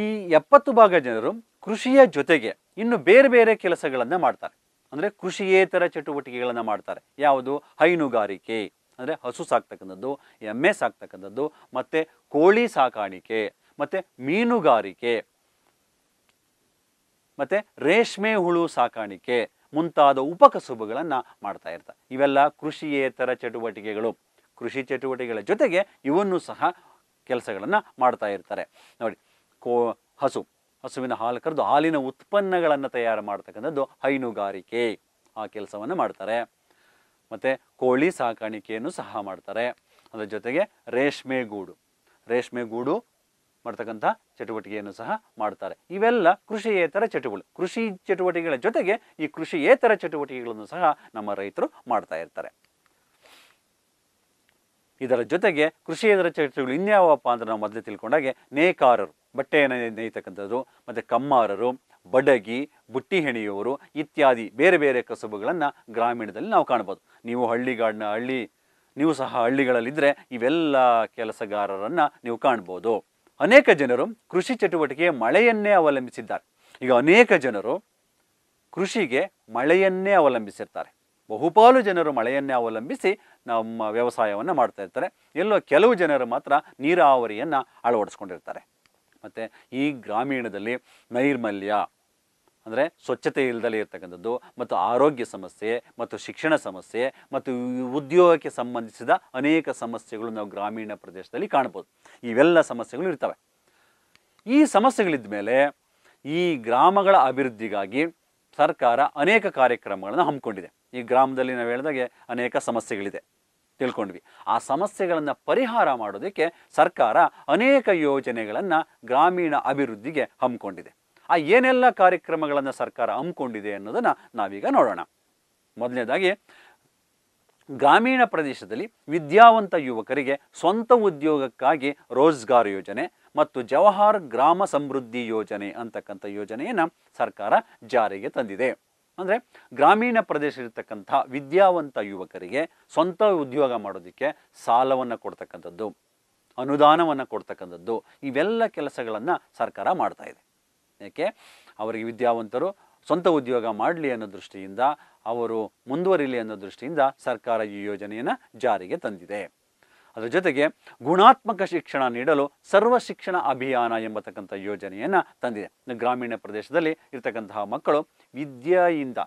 ಈ ಎಪ್ಪತ್ತು ಭಾಗ ಜನರು ಕೃಷಿಯ ಜೊತೆಗೆ ಇನ್ನು ಬೇರೆ ಬೇರೆ ಕೆಲಸಗಳನ್ನು ಮಾಡ್ತಾರೆ ಅಂದರೆ ಕೃಷಿಯೇತರ ಚಟುವಟಿಕೆಗಳನ್ನು ಮಾಡ್ತಾರೆ ಯಾವುದು ಹೈನುಗಾರಿಕೆ ಅಂದರೆ ಹಸು ಸಾಕ್ತಕ್ಕಂಥದ್ದು ಎಮ್ಮೆ ಸಾಕ್ತಕ್ಕಂಥದ್ದು ಮತ್ತು ಕೋಳಿ ಸಾಕಾಣಿಕೆ ಮತ್ತು ಮೀನುಗಾರಿಕೆ ಮತ್ತು ರೇಷ್ಮೆ ಹುಳು ಸಾಕಾಣಿಕೆ ಮುಂತಾದ ಉಪಕಸುಬುಗಳನ್ನು ಮಾಡ್ತಾ ಇರ್ತಾರೆ ಇವೆಲ್ಲ ಕೃಷಿಯೇತರ ಚಟುವಟಿಕೆಗಳು ಕೃಷಿ ಚಟುವಟಿಕೆಗಳ ಜೊತೆಗೆ ಇವನ್ನು ಸಹ ಕೆಲಸಗಳನ್ನು ಮಾಡ್ತಾ ಇರ್ತಾರೆ ನೋಡಿ ಕೋ ಹಸು ಹಸುವಿನ ಹಾಲು ಕರೆದು ಹಾಲಿನ ಉತ್ಪನ್ನಗಳನ್ನು ತಯಾರು ಮಾಡ್ತಕ್ಕಂಥದ್ದು ಹೈನುಗಾರಿಕೆ ಆ ಕೆಲಸವನ್ನು ಮಾಡ್ತಾರೆ ಮತ್ತು ಕೋಳಿ ಸಾಕಾಣಿಕೆಯನ್ನು ಸಹ ಮಾಡ್ತಾರೆ ಅದರ ಜೊತೆಗೆ ರೇಷ್ಮೆ ಗೂಡು ರೇಷ್ಮೆ ಗೂಡು ಮಾಡ್ತಕ್ಕಂಥ ಚಟುವಟಿಕೆಯನ್ನು ಸಹ ಮಾಡ್ತಾರೆ ಇವೆಲ್ಲ ಕೃಷಿಯೇತರ ಚಟುವಟಿಕೆ ಕೃಷಿ ಚಟುವಟಿಕೆಗಳ ಜೊತೆಗೆ ಈ ಕೃಷಿಯೇತರ ಚಟುವಟಿಕೆಗಳನ್ನು ಸಹ ನಮ್ಮ ರೈತರು ಮಾಡ್ತಾ ಇರ್ತಾರೆ ಇದರ ಜೊತೆಗೆ ಕೃಷಿ ಇದರ ಚಟುವಟಿಕೆಗಳು ಇನ್ಯಾವಪ್ಪ ಅಂತ ನಾವು ಮೊದಲೇ ತಿಳ್ಕೊಂಡಾಗೆ ನೇಕಾರರು ಬಟ್ಟೆಯನ್ನು ನೇಯ್ತಕ್ಕಂಥದ್ದು ಮತ್ತು ಕಮ್ಮಾರರು ಬಡಗಿ ಬುಟ್ಟಿ ಹೆಣೆಯುವವರು ಇತ್ಯಾದಿ ಬೇರೆ ಬೇರೆ ಕಸುಬುಗಳನ್ನು ಗ್ರಾಮೀಣದಲ್ಲಿ ನಾವು ಕಾಣ್ಬೋದು ನೀವು ಹಳ್ಳಿಗಾಡಿನ ಹಳ್ಳಿ ನೀವು ಸಹ ಹಳ್ಳಿಗಳಲ್ಲಿದ್ದರೆ ಇವೆಲ್ಲ ಕೆಲಸಗಾರರನ್ನು ನೀವು ಕಾಣ್ಬೋದು ಅನೇಕ ಜನರು ಕೃಷಿ ಚಟುವಟಿಕೆ ಮಳೆಯನ್ನೇ ಅವಲಂಬಿಸಿದ್ದಾರೆ ಈಗ ಅನೇಕ ಜನರು ಕೃಷಿಗೆ ಮಳೆಯನ್ನೇ ಅವಲಂಬಿಸಿರ್ತಾರೆ ಬಹುಪಾಲು ಜನರು ಮಳೆಯನ್ನೇ ಅವಲಂಬಿಸಿ ನಮ್ಮ ವ್ಯವಸಾಯವನ್ನು ಮಾಡ್ತಾ ಇರ್ತಾರೆ ಎಲ್ಲೋ ಕೆಲವು ಜನರು ಮಾತ್ರ ನೀರಾವರಿಯನ್ನು ಅಳವಡಿಸ್ಕೊಂಡಿರ್ತಾರೆ ಮತ್ತು ಈ ಗ್ರಾಮೀಣದಲ್ಲಿ ನೈರ್ಮಲ್ಯ ಅಂದರೆ ಸ್ವಚ್ಛತೆ ಇಲ್ಲದಲ್ಲೇ ಇರ್ತಕ್ಕಂಥದ್ದು ಮತ್ತು ಆರೋಗ್ಯ ಸಮಸ್ಯೆ ಮತ್ತು ಶಿಕ್ಷಣ ಸಮಸ್ಯೆ ಮತ್ತು ಉದ್ಯೋಗಕ್ಕೆ ಸಂಬಂಧಿಸಿದ ಅನೇಕ ಸಮಸ್ಯೆಗಳು ನಾವು ಗ್ರಾಮೀಣ ಪ್ರದೇಶದಲ್ಲಿ ಕಾಣ್ಬೋದು ಇವೆಲ್ಲ ಸಮಸ್ಯೆಗಳು ಇರ್ತವೆ ಈ ಸಮಸ್ಯೆಗಳಿದ್ದ ಮೇಲೆ ಈ ಗ್ರಾಮಗಳ ಅಭಿವೃದ್ಧಿಗಾಗಿ ಸರ್ಕಾರ ಅನೇಕ ಕಾರ್ಯಕ್ರಮಗಳನ್ನು ಹಮ್ಮಿಕೊಂಡಿದೆ ಈ ಗ್ರಾಮದಲ್ಲಿ ನಾವು ಹೇಳಿದಾಗೆ ಅನೇಕ ಸಮಸ್ಯೆಗಳಿದೆ ತಿಳ್ಕೊಂಡ್ವಿ ಆ ಸಮಸ್ಯೆಗಳನ್ನು ಪರಿಹಾರ ಮಾಡೋದಕ್ಕೆ ಸರ್ಕಾರ ಅನೇಕ ಯೋಜನೆಗಳನ್ನು ಗ್ರಾಮೀಣ ಅಭಿವೃದ್ಧಿಗೆ ಹಮ್ಮಿಕೊಂಡಿದೆ ಆ ಏನೆಲ್ಲ ಕಾರ್ಯಕ್ರಮಗಳನ್ನು ಸರ್ಕಾರ ಹಮ್ಮಿಕೊಂಡಿದೆ ಅನ್ನೋದನ್ನು ನಾವೀಗ ನೋಡೋಣ ಮೊದಲನೇದಾಗಿ ಗ್ರಾಮೀಣ ಪ್ರದೇಶದಲ್ಲಿ ವಿದ್ಯಾವಂತ ಯುವಕರಿಗೆ ಸ್ವಂತ ಉದ್ಯೋಗಕ್ಕಾಗಿ ರೋಜ್ಗಾರ್ ಯೋಜನೆ ಮತ್ತು ಜವಾಹರ್ ಗ್ರಾಮ ಸಮೃದ್ಧಿ ಯೋಜನೆ ಅಂತಕ್ಕಂಥ ಯೋಜನೆಯನ್ನು ಸರ್ಕಾರ ಜಾರಿಗೆ ತಂದಿದೆ ಅಂದರೆ ಗ್ರಾಮೀಣ ಪ್ರದೇಶ ಪ್ರದೇಶದಲ್ಲಿರ್ತಕ್ಕಂಥ ವಿದ್ಯಾವಂತ ಯುವಕರಿಗೆ ಸ್ವಂತ ಉದ್ಯೋಗ ಮಾಡೋದಕ್ಕೆ ಸಾಲವನ್ನು ಕೊಡ್ತಕ್ಕಂಥದ್ದು ಅನುದಾನವನ್ನು ಕೊಡ್ತಕ್ಕಂಥದ್ದು ಇವೆಲ್ಲ ಕೆಲಸಗಳನ್ನು ಸರ್ಕಾರ ಮಾಡ್ತಾ ಇದೆ ಏಕೆ ಅವರಿಗೆ ವಿದ್ಯಾವಂತರು ಸ್ವಂತ ಉದ್ಯೋಗ ಮಾಡಲಿ ಅನ್ನೋ ದೃಷ್ಟಿಯಿಂದ ಅವರು ಮುಂದುವರಿಲಿ ಅನ್ನೋ ದೃಷ್ಟಿಯಿಂದ ಸರ್ಕಾರ ಈ ಯೋಜನೆಯನ್ನು ಜಾರಿಗೆ ತಂದಿದೆ ಅದರ ಜೊತೆಗೆ ಗುಣಾತ್ಮಕ ಶಿಕ್ಷಣ ನೀಡಲು ಸರ್ವ ಶಿಕ್ಷಣ ಅಭಿಯಾನ ಎಂಬತಕ್ಕಂಥ ಯೋಜನೆಯನ್ನು ತಂದಿದೆ ಗ್ರಾಮೀಣ ಪ್ರದೇಶದಲ್ಲಿ ಇರತಕ್ಕಂತಹ ಮಕ್ಕಳು ವಿದ್ಯೆಯಿಂದ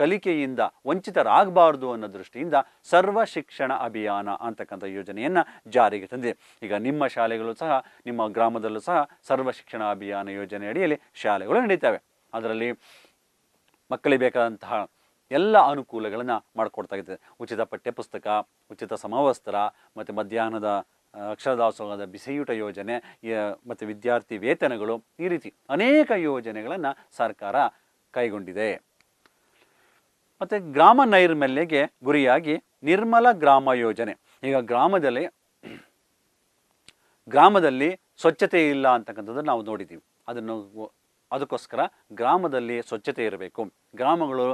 ಕಲಿಕೆಯಿಂದ ವಂಚಿತರಾಗಬಾರ್ದು ಅನ್ನೋ ದೃಷ್ಟಿಯಿಂದ ಸರ್ವ ಶಿಕ್ಷಣ ಅಭಿಯಾನ ಅಂತಕ್ಕಂಥ ಯೋಜನೆಯನ್ನು ಜಾರಿಗೆ ತಂದಿದೆ ಈಗ ನಿಮ್ಮ ಶಾಲೆಗಳು ಸಹ ನಿಮ್ಮ ಗ್ರಾಮದಲ್ಲೂ ಸಹ ಸರ್ವ ಶಿಕ್ಷಣ ಅಭಿಯಾನ ಯೋಜನೆ ಅಡಿಯಲ್ಲಿ ಶಾಲೆಗಳು ನಡೀತವೆ ಅದರಲ್ಲಿ ಮಕ್ಕಳಿಗೆ ಬೇಕಾದಂತಹ ಎಲ್ಲ ಅನುಕೂಲಗಳನ್ನು ಮಾಡಿಕೊಡ್ತಾ ಇದ್ದಾರೆ ಉಚಿತ ಪಠ್ಯಪುಸ್ತಕ ಉಚಿತ ಸಮವಸ್ತ್ರ ಮತ್ತು ಮಧ್ಯಾಹ್ನದ ಅಕ್ಷರದಾಸೋಹದ ಬಿಸಿಯೂಟ ಯೋಜನೆ ಮತ್ತು ವಿದ್ಯಾರ್ಥಿ ವೇತನಗಳು ಈ ರೀತಿ ಅನೇಕ ಯೋಜನೆಗಳನ್ನು ಸರ್ಕಾರ ಕೈಗೊಂಡಿದೆ ಮತ್ತು ಗ್ರಾಮ ನೈರ್ಮಲ್ಯಗೆ ಗುರಿಯಾಗಿ ನಿರ್ಮಲ ಗ್ರಾಮ ಯೋಜನೆ ಈಗ ಗ್ರಾಮದಲ್ಲಿ ಗ್ರಾಮದಲ್ಲಿ ಸ್ವಚ್ಛತೆ ಇಲ್ಲ ಅಂತಕ್ಕಂಥದ್ದು ನಾವು ನೋಡಿದ್ದೀವಿ ಅದನ್ನು ಅದಕ್ಕೋಸ್ಕರ ಗ್ರಾಮದಲ್ಲಿ ಸ್ವಚ್ಛತೆ ಇರಬೇಕು ಗ್ರಾಮಗಳು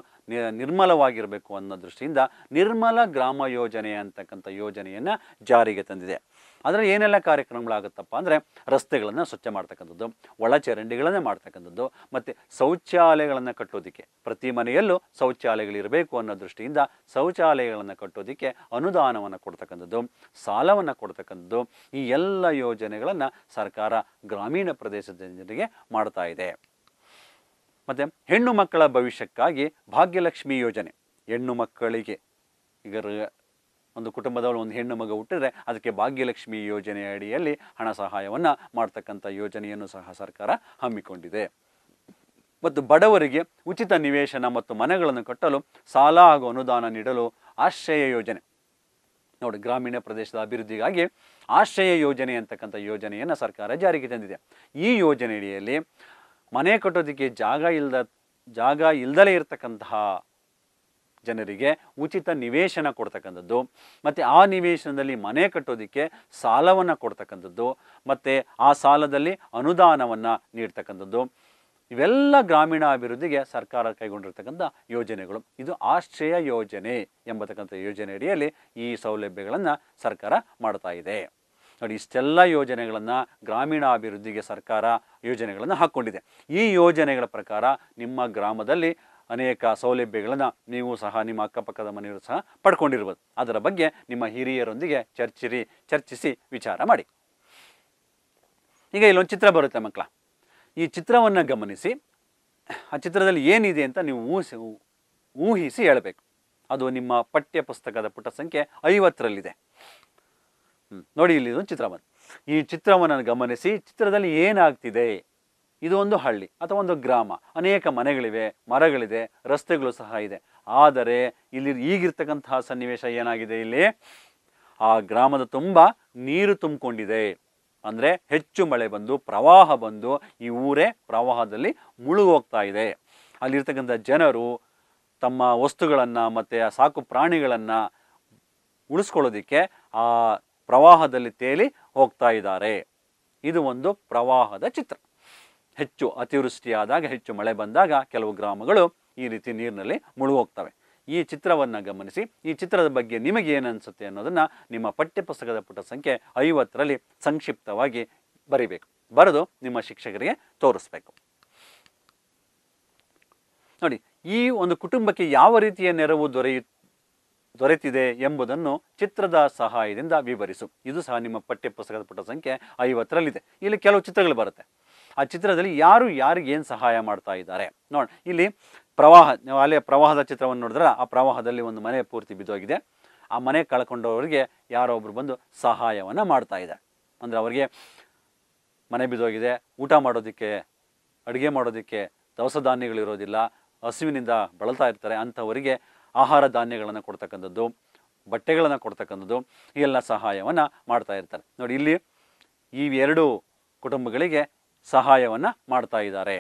ನಿರ್ಮಲವಾಗಿರಬೇಕು ಅನ್ನೋ ದೃಷ್ಟಿಯಿಂದ ನಿರ್ಮಲ ಗ್ರಾಮ ಯೋಜನೆ ಅಂತಕ್ಕಂಥ ಯೋಜನೆಯನ್ನು ಜಾರಿಗೆ ತಂದಿದೆ ಅದರಲ್ಲಿ ಏನೆಲ್ಲ ಕಾರ್ಯಕ್ರಮಗಳಾಗುತ್ತಪ್ಪ ಅಂದರೆ ರಸ್ತೆಗಳನ್ನು ಸ್ವಚ್ಛ ಮಾಡ್ತಕ್ಕಂಥದ್ದು ಒಳಚರಂಡಿಗಳನ್ನೇ ಮಾಡ್ತಕ್ಕಂಥದ್ದು ಮತ್ತು ಶೌಚಾಲಯಗಳನ್ನು ಕಟ್ಟೋದಕ್ಕೆ ಪ್ರತಿ ಮನೆಯಲ್ಲೂ ಶೌಚಾಲಯಗಳಿರಬೇಕು ಅನ್ನೋ ದೃಷ್ಟಿಯಿಂದ ಶೌಚಾಲಯಗಳನ್ನು ಕಟ್ಟೋದಕ್ಕೆ ಅನುದಾನವನ್ನು ಕೊಡ್ತಕ್ಕಂಥದ್ದು ಸಾಲವನ್ನು ಕೊಡ್ತಕ್ಕಂಥದ್ದು ಈ ಎಲ್ಲ ಯೋಜನೆಗಳನ್ನು ಸರ್ಕಾರ ಗ್ರಾಮೀಣ ಪ್ರದೇಶದ ಜನರಿಗೆ ಮಾಡ್ತಾ ಇದೆ ಮತ್ತು ಹೆಣ್ಣು ಮಕ್ಕಳ ಭವಿಷ್ಯಕ್ಕಾಗಿ ಭಾಗ್ಯಲಕ್ಷ್ಮಿ ಯೋಜನೆ ಹೆಣ್ಣು ಮಕ್ಕಳಿಗೆ ಈಗ ಒಂದು ಕುಟುಂಬದವಳು ಒಂದು ಹೆಣ್ಣು ಮಗು ಹುಟ್ಟಿದ್ರೆ ಅದಕ್ಕೆ ಭಾಗ್ಯಲಕ್ಷ್ಮಿ ಯೋಜನೆಯ ಅಡಿಯಲ್ಲಿ ಹಣ ಸಹಾಯವನ್ನು ಮಾಡ್ತಕ್ಕಂಥ ಯೋಜನೆಯನ್ನು ಸಹ ಸರ್ಕಾರ ಹಮ್ಮಿಕೊಂಡಿದೆ ಮತ್ತು ಬಡವರಿಗೆ ಉಚಿತ ನಿವೇಶನ ಮತ್ತು ಮನೆಗಳನ್ನು ಕಟ್ಟಲು ಸಾಲ ಹಾಗೂ ಅನುದಾನ ನೀಡಲು ಆಶ್ರಯ ಯೋಜನೆ ನೋಡಿ ಗ್ರಾಮೀಣ ಪ್ರದೇಶದ ಅಭಿವೃದ್ಧಿಗಾಗಿ ಆಶ್ರಯ ಯೋಜನೆ ಅಂತಕ್ಕಂಥ ಯೋಜನೆಯನ್ನು ಸರ್ಕಾರ ಜಾರಿಗೆ ತಂದಿದೆ ಈ ಯೋಜನೆಯಡಿಯಲ್ಲಿ ಮನೆ ಕಟ್ಟೋದಕ್ಕೆ ಜಾಗ ಇಲ್ಲದ ಜಾಗ ಇಲ್ಲದಲೇ ಇರತಕ್ಕಂತಹ ಜನರಿಗೆ ಉಚಿತ ನಿವೇಶನ ಕೊಡ್ತಕ್ಕಂಥದ್ದು ಮತ್ತು ಆ ನಿವೇಶನದಲ್ಲಿ ಮನೆ ಕಟ್ಟೋದಕ್ಕೆ ಸಾಲವನ್ನು ಕೊಡ್ತಕ್ಕಂಥದ್ದು ಮತ್ತು ಆ ಸಾಲದಲ್ಲಿ ಅನುದಾನವನ್ನು ನೀಡ್ತಕ್ಕಂಥದ್ದು ಇವೆಲ್ಲ ಗ್ರಾಮೀಣ ಅಭಿವೃದ್ಧಿಗೆ ಸರ್ಕಾರ ಕೈಗೊಂಡಿರ್ತಕ್ಕಂಥ ಯೋಜನೆಗಳು ಇದು ಆಶ್ರಯ ಯೋಜನೆ ಎಂಬತಕ್ಕಂಥ ಯೋಜನೆ ಅಡಿಯಲ್ಲಿ ಈ ಸೌಲಭ್ಯಗಳನ್ನು ಸರ್ಕಾರ ಮಾಡ್ತಾ ಇದೆ ನೋಡಿ ಇಷ್ಟೆಲ್ಲ ಯೋಜನೆಗಳನ್ನು ಗ್ರಾಮೀಣ ಅಭಿವೃದ್ಧಿಗೆ ಸರ್ಕಾರ ಯೋಜನೆಗಳನ್ನು ಹಾಕ್ಕೊಂಡಿದೆ ಈ ಯೋಜನೆಗಳ ಪ್ರಕಾರ ನಿಮ್ಮ ಗ್ರಾಮದಲ್ಲಿ ಅನೇಕ ಸೌಲಭ್ಯಗಳನ್ನು ನೀವು ಸಹ ನಿಮ್ಮ ಅಕ್ಕಪಕ್ಕದ ಮನೆಯವರು ಸಹ ಪಡ್ಕೊಂಡಿರ್ಬೋದು ಅದರ ಬಗ್ಗೆ ನಿಮ್ಮ ಹಿರಿಯರೊಂದಿಗೆ ಚರ್ಚಿರಿ ಚರ್ಚಿಸಿ ವಿಚಾರ ಮಾಡಿ ಈಗ ಇಲ್ಲೊಂದು ಚಿತ್ರ ಬರುತ್ತೆ ಮಕ್ಕಳ ಈ ಚಿತ್ರವನ್ನು ಗಮನಿಸಿ ಆ ಚಿತ್ರದಲ್ಲಿ ಏನಿದೆ ಅಂತ ನೀವು ಊಹಿಸಿ ಊಹಿಸಿ ಹೇಳಬೇಕು ಅದು ನಿಮ್ಮ ಪಠ್ಯ ಪುಸ್ತಕದ ಪುಟ ಸಂಖ್ಯೆ ಐವತ್ತರಲ್ಲಿದೆ ನೋಡಿ ಇಲ್ಲಿ ಒಂದು ಚಿತ್ರ ಈ ಚಿತ್ರವನ್ನು ಗಮನಿಸಿ ಚಿತ್ರದಲ್ಲಿ ಏನಾಗ್ತಿದೆ ಇದು ಒಂದು ಹಳ್ಳಿ ಅಥವಾ ಒಂದು ಗ್ರಾಮ ಅನೇಕ ಮನೆಗಳಿವೆ ಮರಗಳಿದೆ ರಸ್ತೆಗಳು ಸಹ ಇದೆ ಆದರೆ ಇಲ್ಲಿ ಈಗಿರ್ತಕ್ಕಂತಹ ಸನ್ನಿವೇಶ ಏನಾಗಿದೆ ಇಲ್ಲಿ ಆ ಗ್ರಾಮದ ತುಂಬ ನೀರು ತುಂಬಿಕೊಂಡಿದೆ ಅಂದರೆ ಹೆಚ್ಚು ಮಳೆ ಬಂದು ಪ್ರವಾಹ ಬಂದು ಈ ಊರೇ ಪ್ರವಾಹದಲ್ಲಿ ಮುಳುಗೋಗ್ತಾ ಇದೆ ಅಲ್ಲಿರ್ತಕ್ಕಂಥ ಜನರು ತಮ್ಮ ವಸ್ತುಗಳನ್ನು ಮತ್ತು ಸಾಕು ಪ್ರಾಣಿಗಳನ್ನು ಉಳಿಸ್ಕೊಳ್ಳೋದಕ್ಕೆ ಆ ಪ್ರವಾಹದಲ್ಲಿ ತೇಲಿ ಹೋಗ್ತಾ ಇದ್ದಾರೆ ಇದು ಒಂದು ಪ್ರವಾಹದ ಚಿತ್ರ ಹೆಚ್ಚು ಅತಿವೃಷ್ಟಿಯಾದಾಗ ಹೆಚ್ಚು ಮಳೆ ಬಂದಾಗ ಕೆಲವು ಗ್ರಾಮಗಳು ಈ ರೀತಿ ನೀರಿನಲ್ಲಿ ಮುಳುಗೋಗ್ತವೆ ಈ ಚಿತ್ರವನ್ನು ಗಮನಿಸಿ ಈ ಚಿತ್ರದ ಬಗ್ಗೆ ನಿಮಗೆ ಅನಿಸುತ್ತೆ ಅನ್ನೋದನ್ನು ನಿಮ್ಮ ಪಠ್ಯಪುಸ್ತಕದ ಪುಟ ಸಂಖ್ಯೆ ಐವತ್ತರಲ್ಲಿ ಸಂಕ್ಷಿಪ್ತವಾಗಿ ಬರಿಬೇಕು ಬರೆದು ನಿಮ್ಮ ಶಿಕ್ಷಕರಿಗೆ ತೋರಿಸ್ಬೇಕು ನೋಡಿ ಈ ಒಂದು ಕುಟುಂಬಕ್ಕೆ ಯಾವ ರೀತಿಯ ನೆರವು ದೊರೆಯ ದೊರೆತಿದೆ ಎಂಬುದನ್ನು ಚಿತ್ರದ ಸಹಾಯದಿಂದ ವಿವರಿಸು ಇದು ಸಹ ನಿಮ್ಮ ಪಠ್ಯಪುಸ್ತಕದ ಪುಟ ಸಂಖ್ಯೆ ಐವತ್ತರಲ್ಲಿದೆ ಇಲ್ಲಿ ಕೆಲವು ಚಿತ್ರಗಳು ಬರುತ್ತೆ ಆ ಚಿತ್ರದಲ್ಲಿ ಯಾರು ಯಾರಿಗೆ ಏನು ಸಹಾಯ ಮಾಡ್ತಾ ಇದ್ದಾರೆ ನೋಡಿ ಇಲ್ಲಿ ಪ್ರವಾಹ ಅಲ್ಲೇ ಪ್ರವಾಹದ ಚಿತ್ರವನ್ನು ನೋಡಿದ್ರೆ ಆ ಪ್ರವಾಹದಲ್ಲಿ ಒಂದು ಮನೆ ಪೂರ್ತಿ ಬಿದ್ದೋಗಿದೆ ಆ ಮನೆ ಕಳ್ಕೊಂಡವರಿಗೆ ಯಾರೋ ಒಬ್ರು ಬಂದು ಸಹಾಯವನ್ನು ಮಾಡ್ತಾ ಇದ್ದಾರೆ ಅಂದರೆ ಅವರಿಗೆ ಮನೆ ಬಿದ್ದೋಗಿದೆ ಊಟ ಮಾಡೋದಕ್ಕೆ ಅಡುಗೆ ಮಾಡೋದಕ್ಕೆ ದವಸ ಧಾನ್ಯಗಳಿರೋದಿಲ್ಲ ಹಸುವಿನಿಂದ ಬಳಲ್ತಾ ಇರ್ತಾರೆ ಅಂಥವರಿಗೆ ಆಹಾರ ಧಾನ್ಯಗಳನ್ನು ಕೊಡ್ತಕ್ಕಂಥದ್ದು ಬಟ್ಟೆಗಳನ್ನು ಕೊಡ್ತಕ್ಕಂಥದ್ದು ಈ ಎಲ್ಲ ಸಹಾಯವನ್ನು ಮಾಡ್ತಾ ಇರ್ತಾರೆ ನೋಡಿ ಇಲ್ಲಿ ಈ ಎರಡು ಕುಟುಂಬಗಳಿಗೆ ಸಹಾಯವನ್ನು ಮಾಡ್ತಾ ಇದ್ದಾರೆ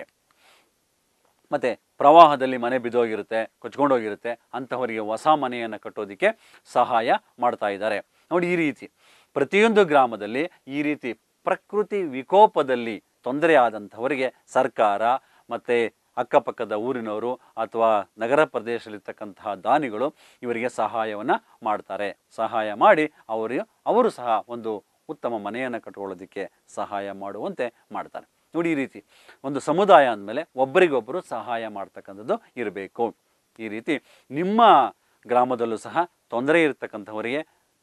ಮತ್ತು ಪ್ರವಾಹದಲ್ಲಿ ಮನೆ ಬಿದ್ದೋಗಿರುತ್ತೆ ಕೊಚ್ಕೊಂಡೋಗಿರುತ್ತೆ ಅಂಥವರಿಗೆ ಹೊಸ ಮನೆಯನ್ನು ಕಟ್ಟೋದಕ್ಕೆ ಸಹಾಯ ಮಾಡ್ತಾ ಇದ್ದಾರೆ ನೋಡಿ ಈ ರೀತಿ ಪ್ರತಿಯೊಂದು ಗ್ರಾಮದಲ್ಲಿ ಈ ರೀತಿ ಪ್ರಕೃತಿ ವಿಕೋಪದಲ್ಲಿ ತೊಂದರೆ ಆದಂಥವರಿಗೆ ಸರ್ಕಾರ ಮತ್ತು ಅಕ್ಕಪಕ್ಕದ ಊರಿನವರು ಅಥವಾ ನಗರ ಪ್ರದೇಶದಲ್ಲಿರ್ತಕ್ಕಂತಹ ದಾನಿಗಳು ಇವರಿಗೆ ಸಹಾಯವನ್ನು ಮಾಡ್ತಾರೆ ಸಹಾಯ ಮಾಡಿ ಅವರು ಅವರು ಸಹ ಒಂದು ಉತ್ತಮ ಮನೆಯನ್ನು ಕಟ್ಕೊಳ್ಳೋದಕ್ಕೆ ಸಹಾಯ ಮಾಡುವಂತೆ ಮಾಡ್ತಾರೆ ನೋಡಿ ಈ ರೀತಿ ಒಂದು ಸಮುದಾಯ ಅಂದಮೇಲೆ ಒಬ್ಬರಿಗೊಬ್ಬರು ಸಹಾಯ ಮಾಡ್ತಕ್ಕಂಥದ್ದು ಇರಬೇಕು ಈ ರೀತಿ ನಿಮ್ಮ ಗ್ರಾಮದಲ್ಲೂ ಸಹ ತೊಂದರೆ ಇರತಕ್ಕಂಥವರಿಗೆ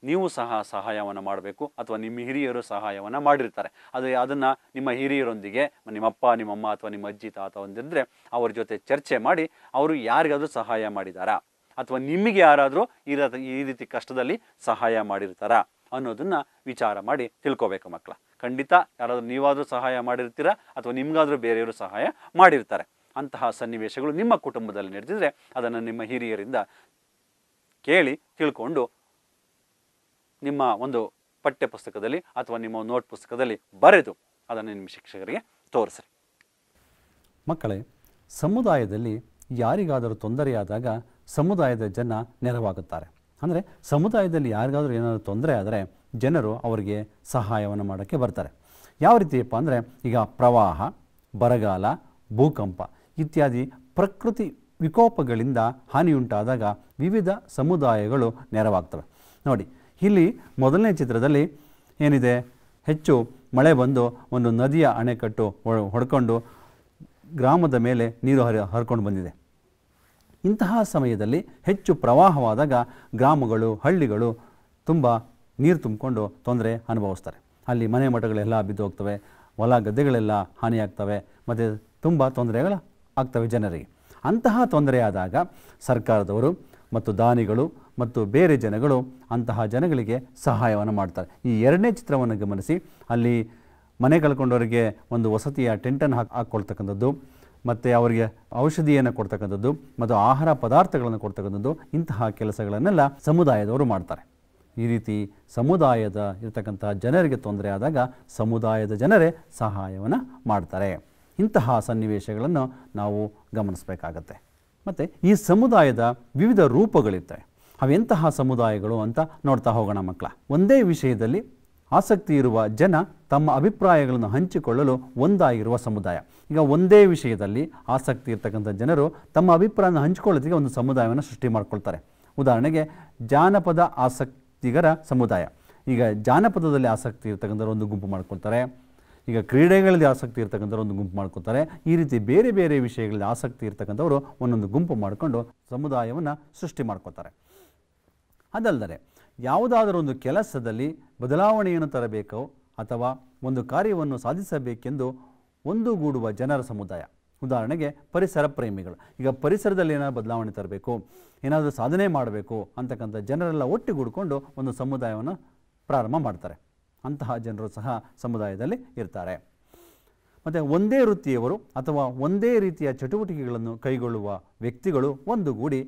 ನೀವು ಸಹ ಸಹಾಯವನ್ನು ಮಾಡಬೇಕು ಅಥವಾ ನಿಮ್ಮ ಹಿರಿಯರು ಸಹಾಯವನ್ನು ಮಾಡಿರ್ತಾರೆ ಅದು ಅದನ್ನು ನಿಮ್ಮ ಹಿರಿಯರೊಂದಿಗೆ ನಿಮ್ಮಪ್ಪ ನಿಮ್ಮಮ್ಮ ಅಥವಾ ನಿಮ್ಮ ಅಜ್ಜಿ ತಾತ ಒಂದಿದ್ದರೆ ಅವ್ರ ಜೊತೆ ಚರ್ಚೆ ಮಾಡಿ ಅವರು ಯಾರಿಗಾದರೂ ಸಹಾಯ ಮಾಡಿದಾರಾ ಅಥವಾ ನಿಮಗೆ ಯಾರಾದರೂ ಈ ಈ ರೀತಿ ಕಷ್ಟದಲ್ಲಿ ಸಹಾಯ ಮಾಡಿರ್ತಾರಾ ಅನ್ನೋದನ್ನು ವಿಚಾರ ಮಾಡಿ ತಿಳ್ಕೋಬೇಕು ಮಕ್ಕಳ ಖಂಡಿತ ಯಾರಾದರೂ ನೀವಾದರೂ ಸಹಾಯ ಮಾಡಿರ್ತೀರಾ ಅಥವಾ ನಿಮಗಾದರೂ ಬೇರೆಯವರು ಸಹಾಯ ಮಾಡಿರ್ತಾರೆ ಅಂತಹ ಸನ್ನಿವೇಶಗಳು ನಿಮ್ಮ ಕುಟುಂಬದಲ್ಲಿ ನಡೆದಿದ್ರೆ ಅದನ್ನು ನಿಮ್ಮ ಹಿರಿಯರಿಂದ ಕೇಳಿ ತಿಳ್ಕೊಂಡು ನಿಮ್ಮ ಒಂದು ಪಠ್ಯ ಪುಸ್ತಕದಲ್ಲಿ ಅಥವಾ ನಿಮ್ಮ ನೋಟ್ ಪುಸ್ತಕದಲ್ಲಿ ಬರೆದು ಅದನ್ನು ನಿಮ್ಮ ಶಿಕ್ಷಕರಿಗೆ ತೋರಿಸ್ರಿ ಮಕ್ಕಳೇ ಸಮುದಾಯದಲ್ಲಿ ಯಾರಿಗಾದರೂ ತೊಂದರೆಯಾದಾಗ ಸಮುದಾಯದ ಜನ ನೆರವಾಗುತ್ತಾರೆ ಅಂದರೆ ಸಮುದಾಯದಲ್ಲಿ ಯಾರಿಗಾದರೂ ಏನಾದರೂ ತೊಂದರೆ ಆದರೆ ಜನರು ಅವರಿಗೆ ಸಹಾಯವನ್ನು ಮಾಡೋಕ್ಕೆ ಬರ್ತಾರೆ ಯಾವ ರೀತಿಯಪ್ಪ ಅಂದರೆ ಈಗ ಪ್ರವಾಹ ಬರಗಾಲ ಭೂಕಂಪ ಇತ್ಯಾದಿ ಪ್ರಕೃತಿ ವಿಕೋಪಗಳಿಂದ ಹಾನಿಯುಂಟಾದಾಗ ವಿವಿಧ ಸಮುದಾಯಗಳು ನೆರವಾಗ್ತವೆ ನೋಡಿ ಇಲ್ಲಿ ಮೊದಲನೇ ಚಿತ್ರದಲ್ಲಿ ಏನಿದೆ ಹೆಚ್ಚು ಮಳೆ ಬಂದು ಒಂದು ನದಿಯ ಅಣೆಕಟ್ಟು ಹೊಡ್ಕೊಂಡು ಗ್ರಾಮದ ಮೇಲೆ ನೀರು ಹರಿ ಹರ್ಕೊಂಡು ಬಂದಿದೆ ಇಂತಹ ಸಮಯದಲ್ಲಿ ಹೆಚ್ಚು ಪ್ರವಾಹವಾದಾಗ ಗ್ರಾಮಗಳು ಹಳ್ಳಿಗಳು ತುಂಬ ನೀರು ತುಂಬಿಕೊಂಡು ತೊಂದರೆ ಅನುಭವಿಸ್ತಾರೆ ಅಲ್ಲಿ ಮನೆ ಮಠಗಳೆಲ್ಲ ಬಿದ್ದು ಹೋಗ್ತವೆ ಹೊಲ ಗದ್ದೆಗಳೆಲ್ಲ ಹಾನಿಯಾಗ್ತವೆ ಮತ್ತು ತುಂಬ ತೊಂದರೆಗಳು ಆಗ್ತವೆ ಜನರಿಗೆ ಅಂತಹ ತೊಂದರೆ ಆದಾಗ ಸರ್ಕಾರದವರು ಮತ್ತು ದಾನಿಗಳು ಮತ್ತು ಬೇರೆ ಜನಗಳು ಅಂತಹ ಜನಗಳಿಗೆ ಸಹಾಯವನ್ನು ಮಾಡ್ತಾರೆ ಈ ಎರಡನೇ ಚಿತ್ರವನ್ನು ಗಮನಿಸಿ ಅಲ್ಲಿ ಮನೆ ಕಳ್ಕೊಂಡವರಿಗೆ ಒಂದು ವಸತಿಯ ಟೆಂಟನ್ನು ಹಾಕಿ ಹಾಕ್ಕೊಳ್ತಕ್ಕಂಥದ್ದು ಮತ್ತು ಅವರಿಗೆ ಔಷಧಿಯನ್ನು ಕೊಡ್ತಕ್ಕಂಥದ್ದು ಮತ್ತು ಆಹಾರ ಪದಾರ್ಥಗಳನ್ನು ಕೊಡ್ತಕ್ಕಂಥದ್ದು ಇಂತಹ ಕೆಲಸಗಳನ್ನೆಲ್ಲ ಸಮುದಾಯದವರು ಮಾಡ್ತಾರೆ ಈ ರೀತಿ ಸಮುದಾಯದ ಇರತಕ್ಕಂತಹ ಜನರಿಗೆ ತೊಂದರೆ ಆದಾಗ ಸಮುದಾಯದ ಜನರೇ ಸಹಾಯವನ್ನು ಮಾಡ್ತಾರೆ ಇಂತಹ ಸನ್ನಿವೇಶಗಳನ್ನು ನಾವು ಗಮನಿಸಬೇಕಾಗತ್ತೆ ಮತ್ತು ಈ ಸಮುದಾಯದ ವಿವಿಧ ರೂಪಗಳಿರ್ತವೆ ಅವೆಂತಹ ಸಮುದಾಯಗಳು ಅಂತ ನೋಡ್ತಾ ಹೋಗೋಣ ಮಕ್ಕಳ ಒಂದೇ ವಿಷಯದಲ್ಲಿ ಆಸಕ್ತಿ ಇರುವ ಜನ ತಮ್ಮ ಅಭಿಪ್ರಾಯಗಳನ್ನು ಹಂಚಿಕೊಳ್ಳಲು ಒಂದಾಗಿರುವ ಸಮುದಾಯ ಈಗ ಒಂದೇ ವಿಷಯದಲ್ಲಿ ಆಸಕ್ತಿ ಇರ್ತಕ್ಕಂಥ ಜನರು ತಮ್ಮ ಅಭಿಪ್ರಾಯನ ಹಂಚಿಕೊಳ್ಳೋದಕ್ಕೆ ಒಂದು ಸಮುದಾಯವನ್ನು ಸೃಷ್ಟಿ ಮಾಡ್ಕೊಳ್ತಾರೆ ಉದಾಹರಣೆಗೆ ಜಾನಪದ ಆಸಕ್ತಿ ವೃತ್ತಿಗರ ಸಮುದಾಯ ಈಗ ಜಾನಪದದಲ್ಲಿ ಆಸಕ್ತಿ ಇರ್ತಕ್ಕಂಥವ್ರು ಒಂದು ಗುಂಪು ಮಾಡ್ಕೊಳ್ತಾರೆ ಈಗ ಕ್ರೀಡೆಗಳಲ್ಲಿ ಆಸಕ್ತಿ ಇರ್ತಕ್ಕಂಥವ್ರು ಒಂದು ಗುಂಪು ಮಾಡ್ಕೊತಾರೆ ಈ ರೀತಿ ಬೇರೆ ಬೇರೆ ವಿಷಯಗಳಲ್ಲಿ ಆಸಕ್ತಿ ಇರ್ತಕ್ಕಂಥವರು ಒಂದೊಂದು ಗುಂಪು ಮಾಡಿಕೊಂಡು ಸಮುದಾಯವನ್ನು ಸೃಷ್ಟಿ ಮಾಡ್ಕೋತಾರೆ ಅದಲ್ಲದೆ ಯಾವುದಾದರೂ ಒಂದು ಕೆಲಸದಲ್ಲಿ ಬದಲಾವಣೆಯನ್ನು ತರಬೇಕೋ ಅಥವಾ ಒಂದು ಕಾರ್ಯವನ್ನು ಸಾಧಿಸಬೇಕೆಂದು ಒಂದುಗೂಡುವ ಜನರ ಸಮುದಾಯ ಉದಾಹರಣೆಗೆ ಪರಿಸರ ಪ್ರೇಮಿಗಳು ಈಗ ಪರಿಸರದಲ್ಲಿ ಏನಾದರೂ ಬದಲಾವಣೆ ತರಬೇಕು ಏನಾದರೂ ಸಾಧನೆ ಮಾಡಬೇಕು ಅಂತಕ್ಕಂಥ ಜನರೆಲ್ಲ ಒಟ್ಟಿಗೂಡ್ಕೊಂಡು ಒಂದು ಸಮುದಾಯವನ್ನು ಪ್ರಾರಂಭ ಮಾಡ್ತಾರೆ ಅಂತಹ ಜನರು ಸಹ ಸಮುದಾಯದಲ್ಲಿ ಇರ್ತಾರೆ ಮತ್ತು ಒಂದೇ ವೃತ್ತಿಯವರು ಅಥವಾ ಒಂದೇ ರೀತಿಯ ಚಟುವಟಿಕೆಗಳನ್ನು ಕೈಗೊಳ್ಳುವ ವ್ಯಕ್ತಿಗಳು ಒಂದುಗೂಡಿ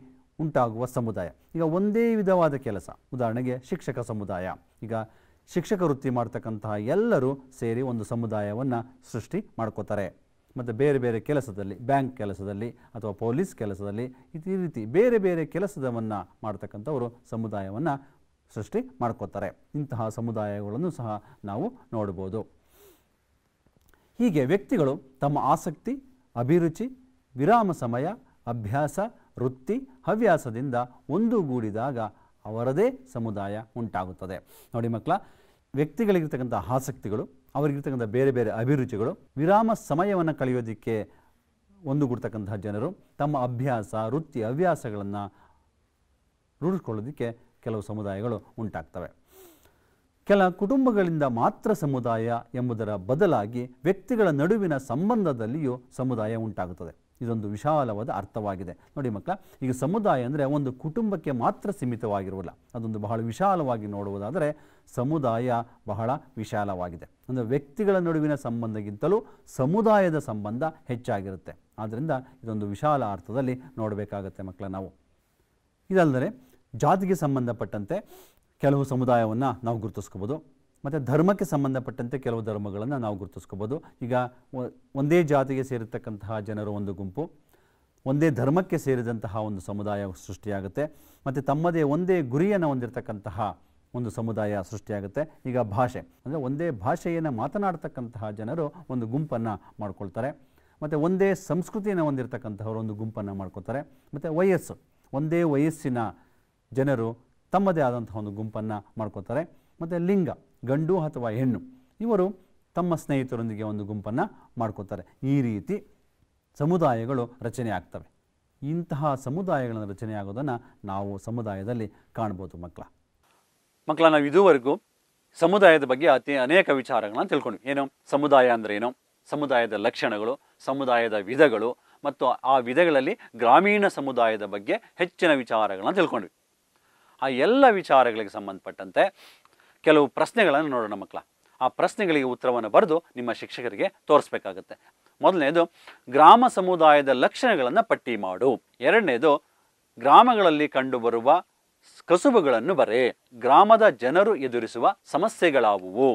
ಉಂಟಾಗುವ ಸಮುದಾಯ ಈಗ ಒಂದೇ ವಿಧವಾದ ಕೆಲಸ ಉದಾಹರಣೆಗೆ ಶಿಕ್ಷಕ ಸಮುದಾಯ ಈಗ ಶಿಕ್ಷಕ ವೃತ್ತಿ ಮಾಡ್ತಕ್ಕಂತಹ ಎಲ್ಲರೂ ಸೇರಿ ಒಂದು ಸಮುದಾಯವನ್ನು ಸೃಷ್ಟಿ ಮಾಡ್ಕೋತಾರೆ ಮತ್ತು ಬೇರೆ ಬೇರೆ ಕೆಲಸದಲ್ಲಿ ಬ್ಯಾಂಕ್ ಕೆಲಸದಲ್ಲಿ ಅಥವಾ ಪೊಲೀಸ್ ಕೆಲಸದಲ್ಲಿ ಈ ರೀತಿ ಬೇರೆ ಬೇರೆ ಕೆಲಸದವನ್ನು ಮಾಡ್ತಕ್ಕಂಥವರು ಸಮುದಾಯವನ್ನು ಸೃಷ್ಟಿ ಮಾಡ್ಕೋತಾರೆ ಇಂತಹ ಸಮುದಾಯಗಳನ್ನು ಸಹ ನಾವು ನೋಡ್ಬೋದು ಹೀಗೆ ವ್ಯಕ್ತಿಗಳು ತಮ್ಮ ಆಸಕ್ತಿ ಅಭಿರುಚಿ ವಿರಾಮ ಸಮಯ ಅಭ್ಯಾಸ ವೃತ್ತಿ ಹವ್ಯಾಸದಿಂದ ಒಂದುಗೂಡಿದಾಗ ಅವರದೇ ಸಮುದಾಯ ಉಂಟಾಗುತ್ತದೆ ನೋಡಿ ಮಕ್ಕಳ ವ್ಯಕ್ತಿಗಳಿಗಿರ್ತಕ್ಕಂಥ ಆಸಕ್ತಿಗಳು ಅವರಿಗಿರ್ತಕ್ಕಂಥ ಬೇರೆ ಬೇರೆ ಅಭಿರುಚಿಗಳು ವಿರಾಮ ಸಮಯವನ್ನು ಕಳೆಯೋದಕ್ಕೆ ಒಂದುಗೂಡ್ತಕ್ಕಂತಹ ಜನರು ತಮ್ಮ ಅಭ್ಯಾಸ ವೃತ್ತಿ ಹವ್ಯಾಸಗಳನ್ನು ರೂಢಿಸ್ಕೊಳ್ಳೋದಕ್ಕೆ ಕೆಲವು ಸಮುದಾಯಗಳು ಉಂಟಾಗ್ತವೆ ಕೆಲ ಕುಟುಂಬಗಳಿಂದ ಮಾತ್ರ ಸಮುದಾಯ ಎಂಬುದರ ಬದಲಾಗಿ ವ್ಯಕ್ತಿಗಳ ನಡುವಿನ ಸಂಬಂಧದಲ್ಲಿಯೂ ಸಮುದಾಯ ಉಂಟಾಗುತ್ತದೆ ಇದೊಂದು ವಿಶಾಲವಾದ ಅರ್ಥವಾಗಿದೆ ನೋಡಿ ಮಕ್ಕಳ ಈಗ ಸಮುದಾಯ ಅಂದರೆ ಒಂದು ಕುಟುಂಬಕ್ಕೆ ಮಾತ್ರ ಸೀಮಿತವಾಗಿರುವಲ್ಲ ಅದೊಂದು ಬಹಳ ವಿಶಾಲವಾಗಿ ನೋಡುವುದಾದರೆ ಸಮುದಾಯ ಬಹಳ ವಿಶಾಲವಾಗಿದೆ ಅಂದರೆ ವ್ಯಕ್ತಿಗಳ ನಡುವಿನ ಸಂಬಂಧಕ್ಕಿಂತಲೂ ಸಮುದಾಯದ ಸಂಬಂಧ ಹೆಚ್ಚಾಗಿರುತ್ತೆ ಆದ್ದರಿಂದ ಇದೊಂದು ವಿಶಾಲ ಅರ್ಥದಲ್ಲಿ ನೋಡಬೇಕಾಗತ್ತೆ ಮಕ್ಕಳ ನಾವು ಇದಲ್ಲದೆ ಜಾತಿಗೆ ಸಂಬಂಧಪಟ್ಟಂತೆ ಕೆಲವು ಸಮುದಾಯವನ್ನು ನಾವು ಗುರುತಿಸ್ಕೋಬೋದು ಮತ್ತು ಧರ್ಮಕ್ಕೆ ಸಂಬಂಧಪಟ್ಟಂತೆ ಕೆಲವು ಧರ್ಮಗಳನ್ನು ನಾವು ಗುರುತಿಸ್ಕೋಬೋದು ಈಗ ಒಂದೇ ಜಾತಿಗೆ ಸೇರಿರ್ತಕ್ಕಂತಹ ಜನರು ಒಂದು ಗುಂಪು ಒಂದೇ ಧರ್ಮಕ್ಕೆ ಸೇರಿದಂತಹ ಒಂದು ಸಮುದಾಯ ಸೃಷ್ಟಿಯಾಗುತ್ತೆ ಮತ್ತು ತಮ್ಮದೇ ಒಂದೇ ಗುರಿಯನ್ನು ಹೊಂದಿರತಕ್ಕಂತಹ ಒಂದು ಸಮುದಾಯ ಸೃಷ್ಟಿಯಾಗುತ್ತೆ ಈಗ ಭಾಷೆ ಅಂದರೆ ಒಂದೇ ಭಾಷೆಯನ್ನು ಮಾತನಾಡ್ತಕ್ಕಂತಹ ಜನರು ಒಂದು ಗುಂಪನ್ನು ಮಾಡ್ಕೊಳ್ತಾರೆ ಮತ್ತು ಒಂದೇ ಸಂಸ್ಕೃತಿಯನ್ನು ಹೊಂದಿರತಕ್ಕಂಥವ್ರು ಒಂದು ಗುಂಪನ್ನು ಮಾಡ್ಕೋತಾರೆ ಮತ್ತು ವಯಸ್ಸು ಒಂದೇ ವಯಸ್ಸಿನ ಜನರು ತಮ್ಮದೇ ಆದಂತಹ ಒಂದು ಗುಂಪನ್ನು ಮಾಡ್ಕೋತಾರೆ ಮತ್ತು ಲಿಂಗ ಗಂಡು ಅಥವಾ ಹೆಣ್ಣು ಇವರು ತಮ್ಮ ಸ್ನೇಹಿತರೊಂದಿಗೆ ಒಂದು ಗುಂಪನ್ನು ಮಾಡ್ಕೋತಾರೆ ಈ ರೀತಿ ಸಮುದಾಯಗಳು ರಚನೆ ಆಗ್ತವೆ ಇಂತಹ ಸಮುದಾಯಗಳನ್ನು ರಚನೆ ಆಗೋದನ್ನು ನಾವು ಸಮುದಾಯದಲ್ಲಿ ಕಾಣ್ಬೋದು ಮಕ್ಕಳ ಮಕ್ಕಳ ನಾವು ಇದುವರೆಗೂ ಸಮುದಾಯದ ಬಗ್ಗೆ ಅತಿ ಅನೇಕ ವಿಚಾರಗಳನ್ನು ತಿಳ್ಕೊಂಡ್ವಿ ಏನು ಸಮುದಾಯ ಅಂದರೆ ಏನು ಸಮುದಾಯದ ಲಕ್ಷಣಗಳು ಸಮುದಾಯದ ವಿಧಗಳು ಮತ್ತು ಆ ವಿಧಗಳಲ್ಲಿ ಗ್ರಾಮೀಣ ಸಮುದಾಯದ ಬಗ್ಗೆ ಹೆಚ್ಚಿನ ವಿಚಾರಗಳನ್ನು ತಿಳ್ಕೊಂಡ್ವಿ ಆ ಎಲ್ಲ ವಿಚಾರಗಳಿಗೆ ಸಂಬಂಧಪಟ್ಟಂತೆ ಕೆಲವು ಪ್ರಶ್ನೆಗಳನ್ನು ನೋಡೋಣ ಮಕ್ಕಳ ಆ ಪ್ರಶ್ನೆಗಳಿಗೆ ಉತ್ತರವನ್ನು ಬರೆದು ನಿಮ್ಮ ಶಿಕ್ಷಕರಿಗೆ ತೋರಿಸ್ಬೇಕಾಗತ್ತೆ ಮೊದಲನೇದು ಗ್ರಾಮ ಸಮುದಾಯದ ಲಕ್ಷಣಗಳನ್ನು ಪಟ್ಟಿ ಮಾಡು ಎರಡನೇದು ಗ್ರಾಮಗಳಲ್ಲಿ ಕಂಡುಬರುವ ಕಸುಬುಗಳನ್ನು ಬರೆ ಗ್ರಾಮದ ಜನರು ಎದುರಿಸುವ ಸಮಸ್ಯೆಗಳಾವುವು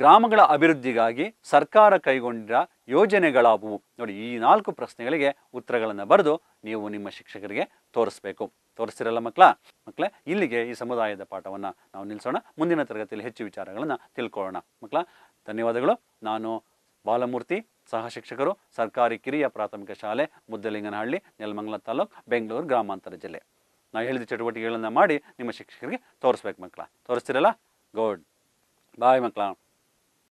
ಗ್ರಾಮಗಳ ಅಭಿವೃದ್ಧಿಗಾಗಿ ಸರ್ಕಾರ ಕೈಗೊಂಡ ಯೋಜನೆಗಳಾವುವು ನೋಡಿ ಈ ನಾಲ್ಕು ಪ್ರಶ್ನೆಗಳಿಗೆ ಉತ್ತರಗಳನ್ನು ಬರೆದು ನೀವು ನಿಮ್ಮ ಶಿಕ್ಷಕರಿಗೆ ತೋರಿಸ್ಬೇಕು ತೋರಿಸ್ತಿರಲ್ಲ ಮಕ್ಕಳ ಮಕ್ಕಳೇ ಇಲ್ಲಿಗೆ ಈ ಸಮುದಾಯದ ಪಾಠವನ್ನು ನಾವು ನಿಲ್ಲಿಸೋಣ ಮುಂದಿನ ತರಗತಿಯಲ್ಲಿ ಹೆಚ್ಚು ವಿಚಾರಗಳನ್ನು ತಿಳ್ಕೊಳ್ಳೋಣ ಮಕ್ಕಳ ಧನ್ಯವಾದಗಳು ನಾನು ಬಾಲಮೂರ್ತಿ ಸಹ ಶಿಕ್ಷಕರು ಸರ್ಕಾರಿ ಕಿರಿಯ ಪ್ರಾಥಮಿಕ ಶಾಲೆ ಮುದ್ದಲಿಂಗನಹಳ್ಳಿ ನೆಲಮಂಗಲ ತಾಲೂಕು ಬೆಂಗಳೂರು ಗ್ರಾಮಾಂತರ ಜಿಲ್ಲೆ ನಾವು ಹೇಳಿದ ಚಟುವಟಿಕೆಗಳನ್ನು ಮಾಡಿ ನಿಮ್ಮ ಶಿಕ್ಷಕರಿಗೆ ತೋರಿಸ್ಬೇಕು ಮಕ್ಕಳ ತೋರಿಸ್ತಿರಲ್ಲ ಗೌಡ್ ಬಾಯ್ ಮಕ್ಕಳ